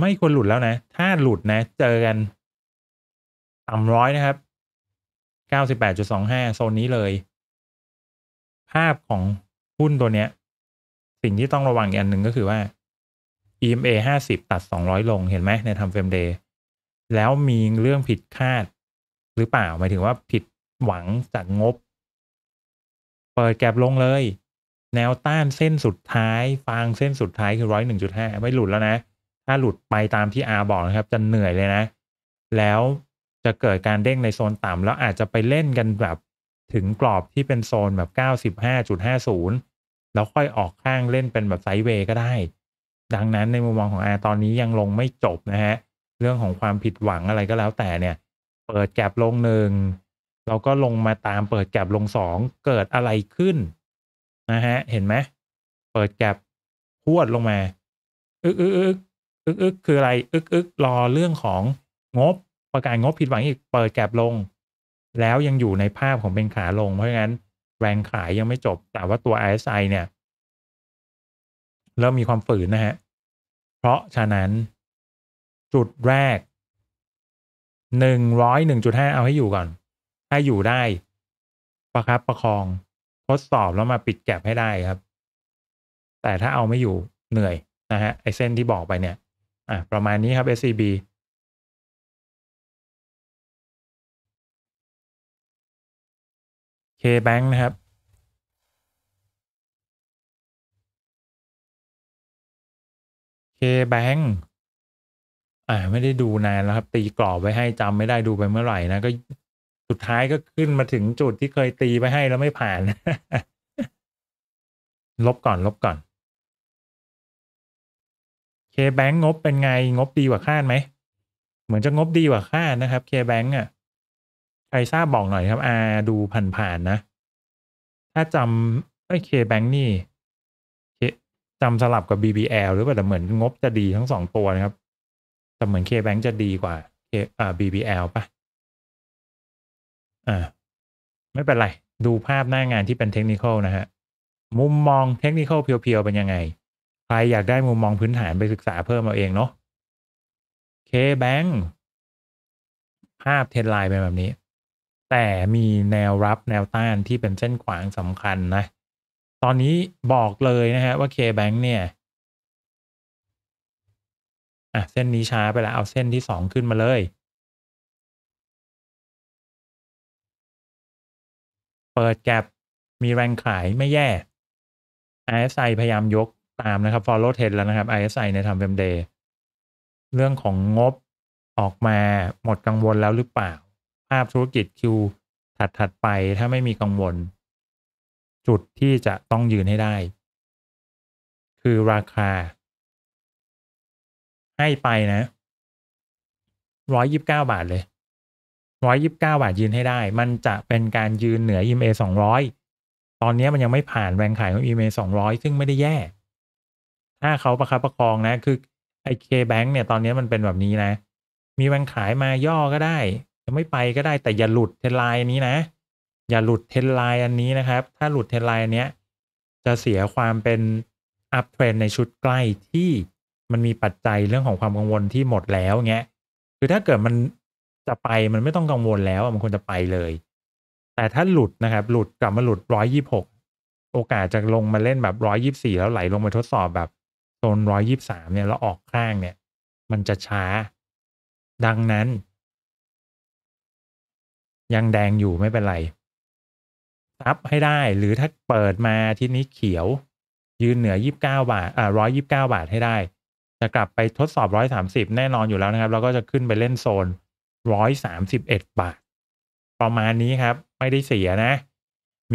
ไม่ควรหลุดแล้วนะ ถ้าหลุดนะเจอกันต่ำร้อยนะครับเก้าสิบแปดจุดสองห้าโซนนี้เลย ภาพของหุ้นตัวเนี้ย สิ่งที่ต้องระวังอีกอันหนึ่งก็คือว่า EMA ห้าสิบตัดสองร้อยลงเห็นไหมในทำเฟรมเดย์แล้วมีเรื่องผิดคาดหรือเปล่าหมายถึงว่าผิดหวังจากงบ เปิดแกลบลงเลย แนวต้านเส้นสุดท้าย ฟางเส้นสุดท้ายคือร้อยหนึ่งจุดห้าไม่หลุดแล้วนะถ้าหลุดไปตามที่อาบอกนะครับจะเหนื่อยเลยนะ แล้วจะเกิดการเด้งในโซนต่ำแล้วอาจจะไปเล่นกันแบบถึงกรอบที่เป็นโซนแบบเก้้้าาาสิบหหจุดศูนย์แล้วค่อยออกข้างเล่นเป็นแบบไซด์เวย์ก็ได้ ดังนั้นในมุมมองของอาตอนนี้ยังลงไม่จบนะฮะเรื่องของความผิดหวังอะไรก็แล้วแต่เนี่ย เปิดแก็บลงหนึ่งเราก็ลงมาตามเปิดแก็บลงสองเกิดอะไรขึ้นนะฮะเห็นไหมเปิดแก็บพวดลงมาอึกอึกอึกอึกอึกคืออะไรอึกอึกรอเรื่องของงบ ประกาศงบผิดหวังอีก เปิดแก็บลง แล้วยังอยู่ในภาพของเป็นขาลง เพราะงั้นแรงขายยังไม่จบแต่ว่าตัว i s i เนี่ยเริ่มมีความฝืนนะฮะ เพราะฉะนั้นจุดแรกหนึ่งร้อยหนึ่งจุดห้าเอาให้อยู่ก่อน ให้อยู่ได้ประครับประคอง ทดสอบแล้วมาปิดแก็บให้ได้ครับ แต่ถ้าเอาไม่อยู่เหนื่อยนะฮะ ไอเส้นที่บอกไปเนี่ย อ่ะ ประมาณนี้ครับ SCB เคแบงค์นะครับเคแบงค์อ่า ไม่ได้ดูนานแล้วครับ ตีกรอบไว้ให้ จำไม่ได้ดูไปเมื่อไหร่นะก็สุดท้ายก็ขึ้นมาถึงจุดที่เคยตีไปให้แล้วไม่ผ่าน ลบก่อน ลบก่อนเคแบงงบเป็นไงงบดีกว่าคาดไหม เหมือนจะงบดีกว่าคาดนะครับเคแบงอ่ะ ใครทราบบอกหน่อยครับอาดูผ่านๆนะ ถ้าจำไอ้เคแบงนี่จำสลับกับ BBL หรือเปล่าแต่เหมือนงบจะดีทั้งสองตัวนะครับต่เหมือน K-Bank จะดีกว่า K อ่า BBL ป่ะ อ่าไม่เป็นไร ดูภาพหน้างานที่เป็นเทคนิคนะฮะ มุมมองเทคนิคเพียว ๆ เป็นยังไง ใครอยากได้มุมมองพื้นฐานไปศึกษาเพิ่มเอาเองเนาะ K-Bank ภาพเทนไลน์เป็นแบบนี้ แต่มีแนวรับแนวต้านที่เป็นเส้นขวางสำคัญนะ ตอนนี้บอกเลยนะฮะว่า K-Bank เนี่ยอ่ะเส้นนี้ช้าไปแล้วเอาเส้นที่สองขึ้นมาเลย เปิดแกปบมีแรงขายไม่แย่ RSI พยายามยกตามนะครับ follow trend แล้วนะครับ RSI ในทำเฟมเดย์เรื่องของงบออกมาหมดกังวลแล้วหรือเปล่า ภาพธุรกิจ Q ถัดถัดไปถ้าไม่มีกังวล จุดที่จะต้องยืนให้ได้ คือราคาให้ไปนะ ร้อยยิบเก้าบาทเลยร้อยยิบเก้าบาทยืนให้ได้ มันจะเป็นการยืนเหนือ EMA สองร้อย ตอนนี้มันยังไม่ผ่านแรงขายของ EMA สองร้อยซึ่งไม่ได้แย่ ถ้าเขาประคับประคองนะ คือไอเคแบงเนี่ยตอนนี้มันเป็นแบบนี้นะ มีแรงขายมาย่อก็ได้ จะไม่ไปก็ได้ แต่อย่าหลุดเทนไลน์นี้นะ อย่าหลุดเทนไลน์อันนี้นะครับ ถ้าหลุดเทนไลน์อันเนี้ย จะเสียความเป็นอัพเทรนในชุดใกล้ที่มันมีปัจจัยเรื่องของความกังวลที่หมดแล้วเงี้ย คือถ้าเกิดมันจะไปมันไม่ต้องกังวลแล้ว มันควรจะไปเลย แต่ถ้าหลุดนะครับ หลุดกลับมาหลุดร้อยยี่หก โอกาสจะลงมาเล่นแบบร้อยยี่สี่แล้วไหล ลงมาทดสอบแบบโซนร้อยยี่สามเนี่ยแล้วออกข้างเนี่ย มันจะช้า ดังนั้น ยังแดงอยู่ไม่เป็นไรซับให้ได้ หรือถ้าเปิดมาที่นี้เขียว ยืนเหนือยี่บเก้าบาทอ่าร้อยยิบเก้าบาทให้ได้จะกลับไปทดสอบ 130 แน่นอนอยู่แล้วนะครับแล้วก็จะขึ้นไปเล่นโซน 131บาท ประมาณนี้ครับ ไม่ได้เสียนะ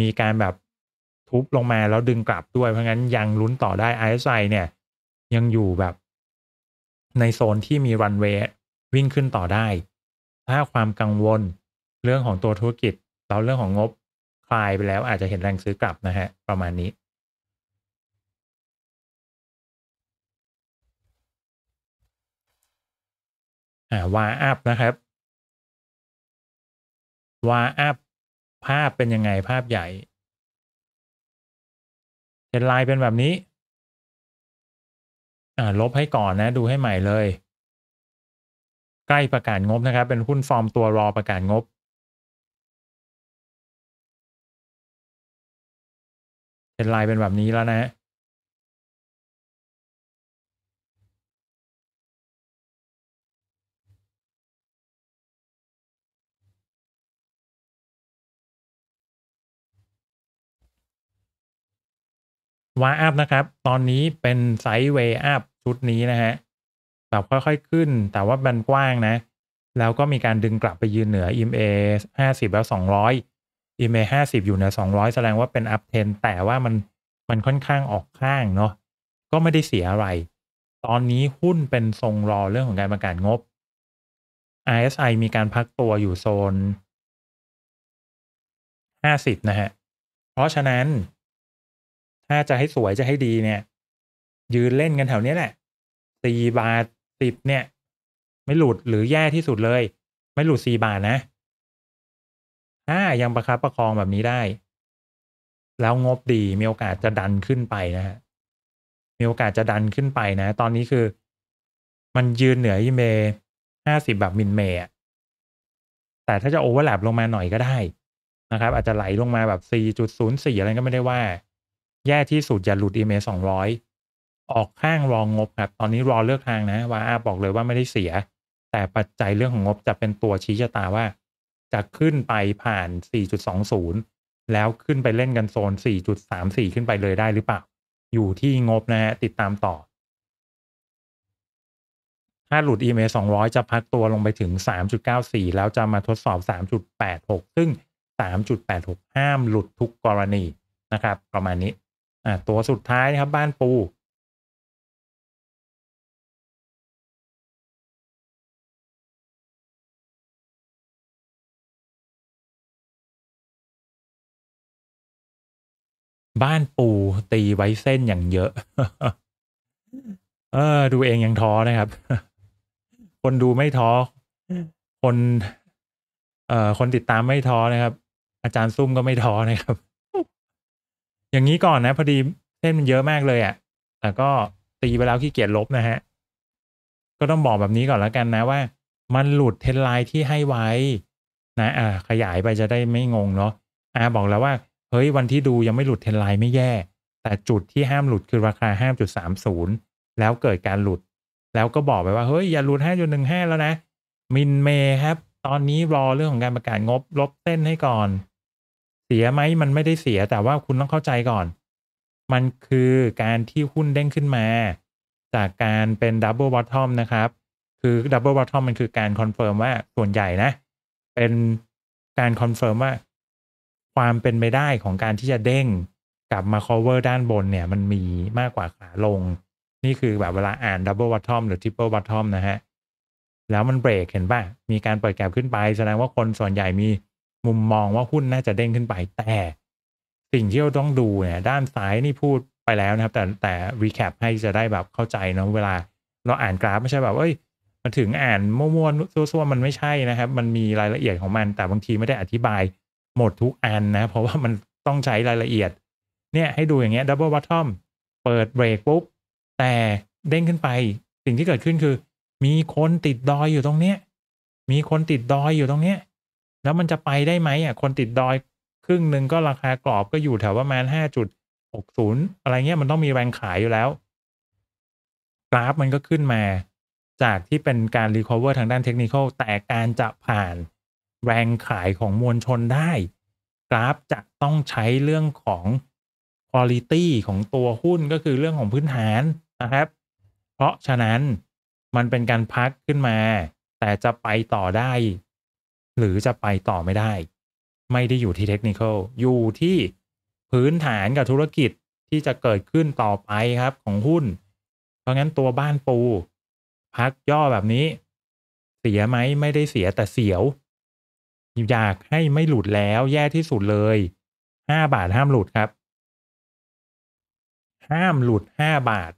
มีการแบบทุบลงมาแล้วดึงกลับด้วย เพราะงั้นยังลุ้นต่อได้ RSI เนี่ย ยังอยู่แบบในโซนที่มีรันเวย์วิ่งขึ้นต่อได้ ถ้าความกังวลเรื่องของตัวธุรกิจแล้วเรื่องของงบคลายไปแล้วอาจจะเห็นแรงซื้อกลับนะฮะ ประมาณนี้อ่าวาอัพนะครับวาอัพ ภาพเป็นยังไง ภาพใหญ่เป็นลายเป็นแบบนี้ อ่า ลบให้ก่อนนะดูให้ใหม่เลย ใกล้ประกาศงบนะครับ เป็นหุ้นฟอร์มตัวรอประกาศงบเป็นลายเป็นแบบนี้แล้วนะวราอัพนะครับ ตอนนี้เป็นไซส์เวอัพ ชุดนี้นะฮะแบบค่อย ๆขึ้นแต่ว่ามันกว้างนะ แล้วก็มีการดึงกลับไปยืนเหนือ EMA 50 แล้ว 200 EMA 50 อยู่เหนือ200แสดงว่าเป็นอัพเทน แต่ว่ามันมันค่อนข้างออกข้างเนาะก็ไม่ได้เสียอะไร ตอนนี้หุ้นเป็นทรงรอเรื่องของการประกาศงบ RSI มีการพักตัวอยู่โซน50นะฮะ เพราะฉะนั้นถ้าจะให้สวยจะให้ดีเนี่ย ยืนเล่นกันแถวนี้แหละสี่บาทสิบเนี่ย ไม่หลุดหรือแย่ที่สุดเลย ไม่หลุดสี่บาทนะถ้ายังประคับประคองแบบนี้ได้ แล้วงบดีมีโอกาสจะดันขึ้นไปนะฮะมีโอกาสจะดันขึ้นไปนะ ตอนนี้คือมันยืนเหนือยีเมห้าสิบแบบมินเมย์แต่ถ้าจะโอเวอร์แลปลงมาหน่อยก็ได้นะครับอาจจะไหลลงมาแบบ4.04 อะไรก็ไม่ได้ว่าแย่ที่สุด อย่าหลุด EMA 200 ออกข้างรองงบครับตอนนี้รอเลือกทางนะ ว่าอาบอกเลยว่าไม่ได้เสีย แต่ปัจจัยเรื่องของงบจะเป็นตัวชี้ชะตาว่า จะขึ้นไปผ่าน 4.20 แล้วขึ้นไปเล่นกันโซน 4.34 ขึ้นไปเลยได้หรือเปล่า อยู่ที่งบนะฮะติดตามต่อ ถ้าหลุด EMA 200 จะพักตัวลงไปถึง 3.94 แล้วจะมาทดสอบ 3.86ซึ่ง3.86 ห้ามหลุดทุกกรณีนะครับ ประมาณนี้อ่าตัวสุดท้ายนะครับ บ้านปู บ้านปูตีไว้เส้นอย่างเยอะ เออ ดูเองยังท้อนะครับ คนดูไม่ท้อคน เอ่อ คนติดตามไม่ท้อนะครับ อาจารย์ซุ่มก็ไม่ท้อนะครับอย่างนี้ก่อนนะพอดีเส้นมันเยอะมากเลยอะ่ะแต่ก็ตีไปแล้วขี้เกียจลบนะฮะ ก็ต้องบอกแบบนี้ก่อนแล้วกันนะว่า มันหลุดเทนไลน์ที่ให้ไว้ นะอ่าขยายไปจะได้ไม่งงเนาะ อ่า บอกแล้วว่าเฮ้ยวันที่ดูยังไม่หลุดเทนไลน์ไม่แย่ แต่จุดที่ห้ามหลุดคือราคาห้าจุดสามศูนย์แล้วเกิดการหลุด แล้วก็บอกไปว่า เฮ้ยอย่าหลุดห้าจุหนึ่งห้าแล้วนะ มินเมครับตอนนี้รอเรื่องของการประกาศงบลบเส้นให้ก่อนเสียไหมมันไม่ได้เสียแต่ว่าคุณต้องเข้าใจก่อน มันคือการที่หุ้นเด้งขึ้นมา จากการเป็นดับเบิลบอททอมนะครับ คือดับเบิลบอททอมมันคือการคอนเฟิร์มว่าส่วนใหญ่นะ เป็นการคอนเฟิร์มว่า ความเป็นไปได้ของการที่จะเด้ง กลับมา cover ด้านบนเนี่ยมันมีมากกว่าขาลง นี่คือแบบเวลาอ่าน double bottom หรือ triple bottom นะฮะแล้วมันเบรกเห็นป่ะมีการเปิดแกลบขึ้นไปแสดงว่าคนส่วนใหญ่มีมุมมองว่าหุ้นน่าจะเด้งขึ้นไป แต่สิ่งที่เราต้องดูเนี่ยด้านซ้ายนี่พูดไปแล้วนะครับ แต่แต่รีแคปให้จะได้แบบเข้าใจเนาะเวลา เราอ่านกราฟไม่ใช่แบบเอ้ยมาถึงอ่านมั่วๆซัวๆมันไม่ใช่นะครับ มันมีรายละเอียดของมัน แต่บางทีไม่ได้อธิบาย หมดทุกอันนะ เพราะว่ามันต้องใช้รายละเอียด เนี่ยให้ดูอย่างเงี้ยดับเบิลวัตทอมเปิดเบรกปุ๊บแต่เด้งขึ้นไปสิ่งที่เกิดขึ้นคือ มีคนติดดอยอยู่ตรงเนี้ยมีคนติดดอยอยู่ตรงเนี้ยแล้วมันจะไปได้ไหมอ่ะคนติดดอยครึ่งหนึ่งก็ราคากรอบก็อยู่แถวประมาณห้าจุดหกศูนย์อะไรเงี้ยมันต้องมีแรงขายอยู่แล้ว กราฟมันก็ขึ้นมาจากที่เป็นการรีคอเวอร์ทางด้านเทคนิคแต่การจะผ่านแรงขายของมวลชนได้ กราฟจะต้องใช้เรื่องของคุณลิตี้ของตัวหุ้นก็คือเรื่องของพื้นฐานนะครับ เพราะฉะนั้นมันเป็นการพักขึ้นมา แต่จะไปต่อได้หรือจะไปต่อไม่ได้ ไม่ได้อยู่ที่เทคนิคอยู่ที่พื้นฐานกับธุรกิจที่จะเกิดขึ้นต่อไปครับของหุ้น เพราะงั้นตัวบ้านปู พักย่อแบบนี้ เสียไหมไม่ได้เสียแต่เสียว อยากให้ไม่หลุดแล้วแย่ที่สุดเลยห้าบาทห้ามหลุดครับ ห้ามหลุดห้าบาท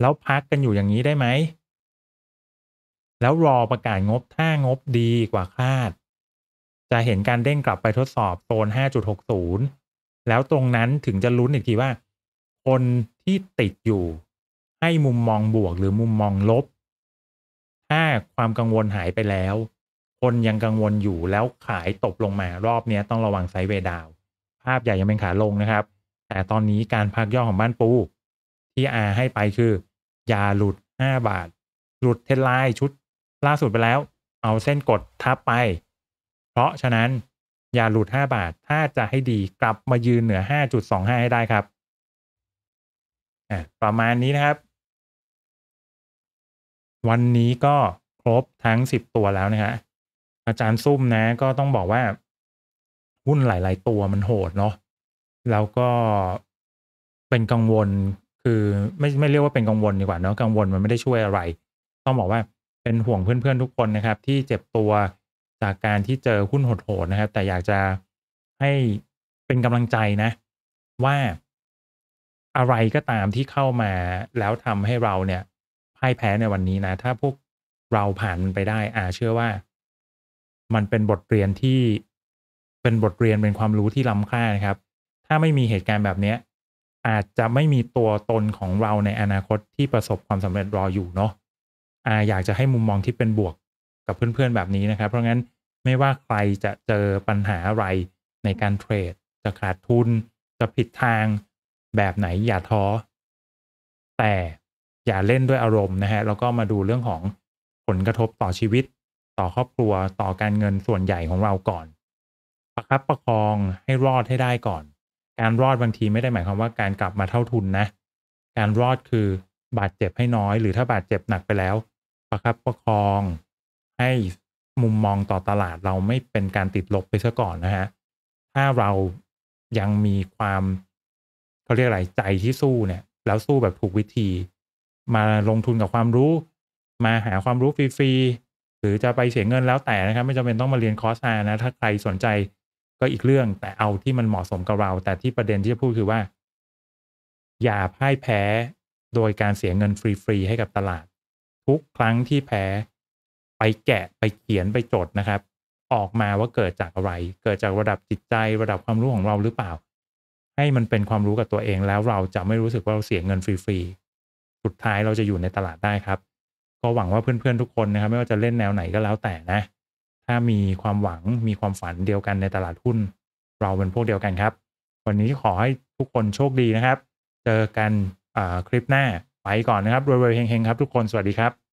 แล้วพักกันอยู่อย่างนี้ได้ไหมแล้วรอประกาศงบถ้างบดีกว่าคาด จะเห็นการเด้งกลับไปทดสอบโซน 5.60 แล้วตรงนั้นถึงจะลุ้นอีกทีว่า คนที่ติดอยู่ให้มุมมองบวกหรือมุมมองลบ ถ้าความกังวลหายไปแล้ว คนยังกังวลอยู่แล้วขายตกลงมารอบนี้ต้องระวังไซเวดาว ภาพใหญ่ยังเป็นขาลงนะครับ แต่ตอนนี้การพักย่อของบ้านปูที่อาให้ไปคืออย่าหลุด 5 บาทหลุดเทลไลน์ชุดล่าสุดไปแล้วเอาเส้นกดทับไป เพราะฉะนั้นอย่าหลุด 5 บาทถ้าจะให้ดีกลับมายืนเหนือ 5.25 ให้ได้ครับประมาณนี้นะครับ วันนี้ก็ครบทั้ง 10 ตัวแล้วนะฮะอาจารย์ซุ่มนะ ก็ต้องบอกว่าหุ้นหลาย ๆ ตัวมันโหดเนาะแล้วก็เป็นกังวลคือ ไม่ไม่เรียกว่าเป็นกังวลดีกว่าเนาะกังวลมันไม่ได้ช่วยอะไร ต้องบอกว่าเป็นห่วงเพื่อนๆทุกคนนะครับ ที่เจ็บตัวจากการที่เจอหุ้นโหดๆนะครับ แต่อยากจะให้เป็นกำลังใจนะ ว่าอะไรก็ตามที่เข้ามา แล้วทำให้เราเนี่ยพ่ายแพ้ในวันนี้นะถ้าพวกเราผ่านมันไปได้อาเชื่อว่า มันเป็นบทเรียนที่เป็นบทเรียนเป็นความรู้ที่ล้ำค่านะครับ ถ้าไม่มีเหตุการณ์แบบนี้อาจจะไม่มีตัวตนของเราในอนาคตที่ประสบความสำเร็จรออยู่เนาะอาอยากจะให้มุมมองที่เป็นบวกกับเพื่อนๆแบบนี้นะครับ เพราะงั้นไม่ว่าใครจะเจอปัญหาอะไรในการเทรด จะขาดทุนจะผิดทางแบบไหนอย่าท้อแต่อย่าเล่นด้วยอารมณ์นะฮะ แล้วก็มาดูเรื่องของผลกระทบต่อชีวิต ต่อครอบครัวต่อการเงินส่วนใหญ่ของเราก่อน ประคับประคองให้รอดให้ได้ก่อน การรอดบางทีไม่ได้หมายความว่าการกลับมาเท่าทุนนะ การรอดคือบาดเจ็บให้น้อย หรือถ้าบาดเจ็บหนักไปแล้วประคับประคองให้มุมมองต่อตลาดเราไม่เป็นการติดลบไปซะก่อนนะฮะ ถ้าเรายังมีความเขาเรียกอะไรใจที่สู้เนี่ย แล้วสู้แบบถูกวิธี มาลงทุนกับความรู้ มาหาความรู้ฟรีๆหรือจะไปเสียเงินแล้วแต่นะครับไม่จำเป็นต้องมาเรียนคอร์สานะ ถ้าใครสนใจก็อีกเรื่องแต่เอาที่มันเหมาะสมกับเรา แต่ที่ประเด็นที่จะพูดคือว่า อย่าพ่ายแพ้โดยการเสียเงินฟรีๆให้กับตลาดทุกครั้งที่แพ้ไปแกะไปเขียนไปจดนะครับ ออกมาว่าเกิดจากอะไร เกิดจากระดับจิตใจ ระดับความรู้ของเราหรือเปล่า ให้มันเป็นความรู้กับตัวเองแล้วเราจะไม่รู้สึกว่าเราเสียเงินฟรีๆสุดท้ายเราจะอยู่ในตลาดได้ครับ ก็หวังว่าเพื่อนๆ ทุกคนนะครับ ไม่ว่าจะเล่นแนวไหนก็แล้วแต่นะ ถ้ามีความหวังมีความฝันเดียวกันในตลาดหุ้น เราเป็นพวกเดียวกันครับ วันนี้ขอให้ทุกคนโชคดีนะครับ เจอกันคลิปหน้าไปก่อนนะครับรวยๆเฮง ๆ ครับทุกคนสวัสดีครับ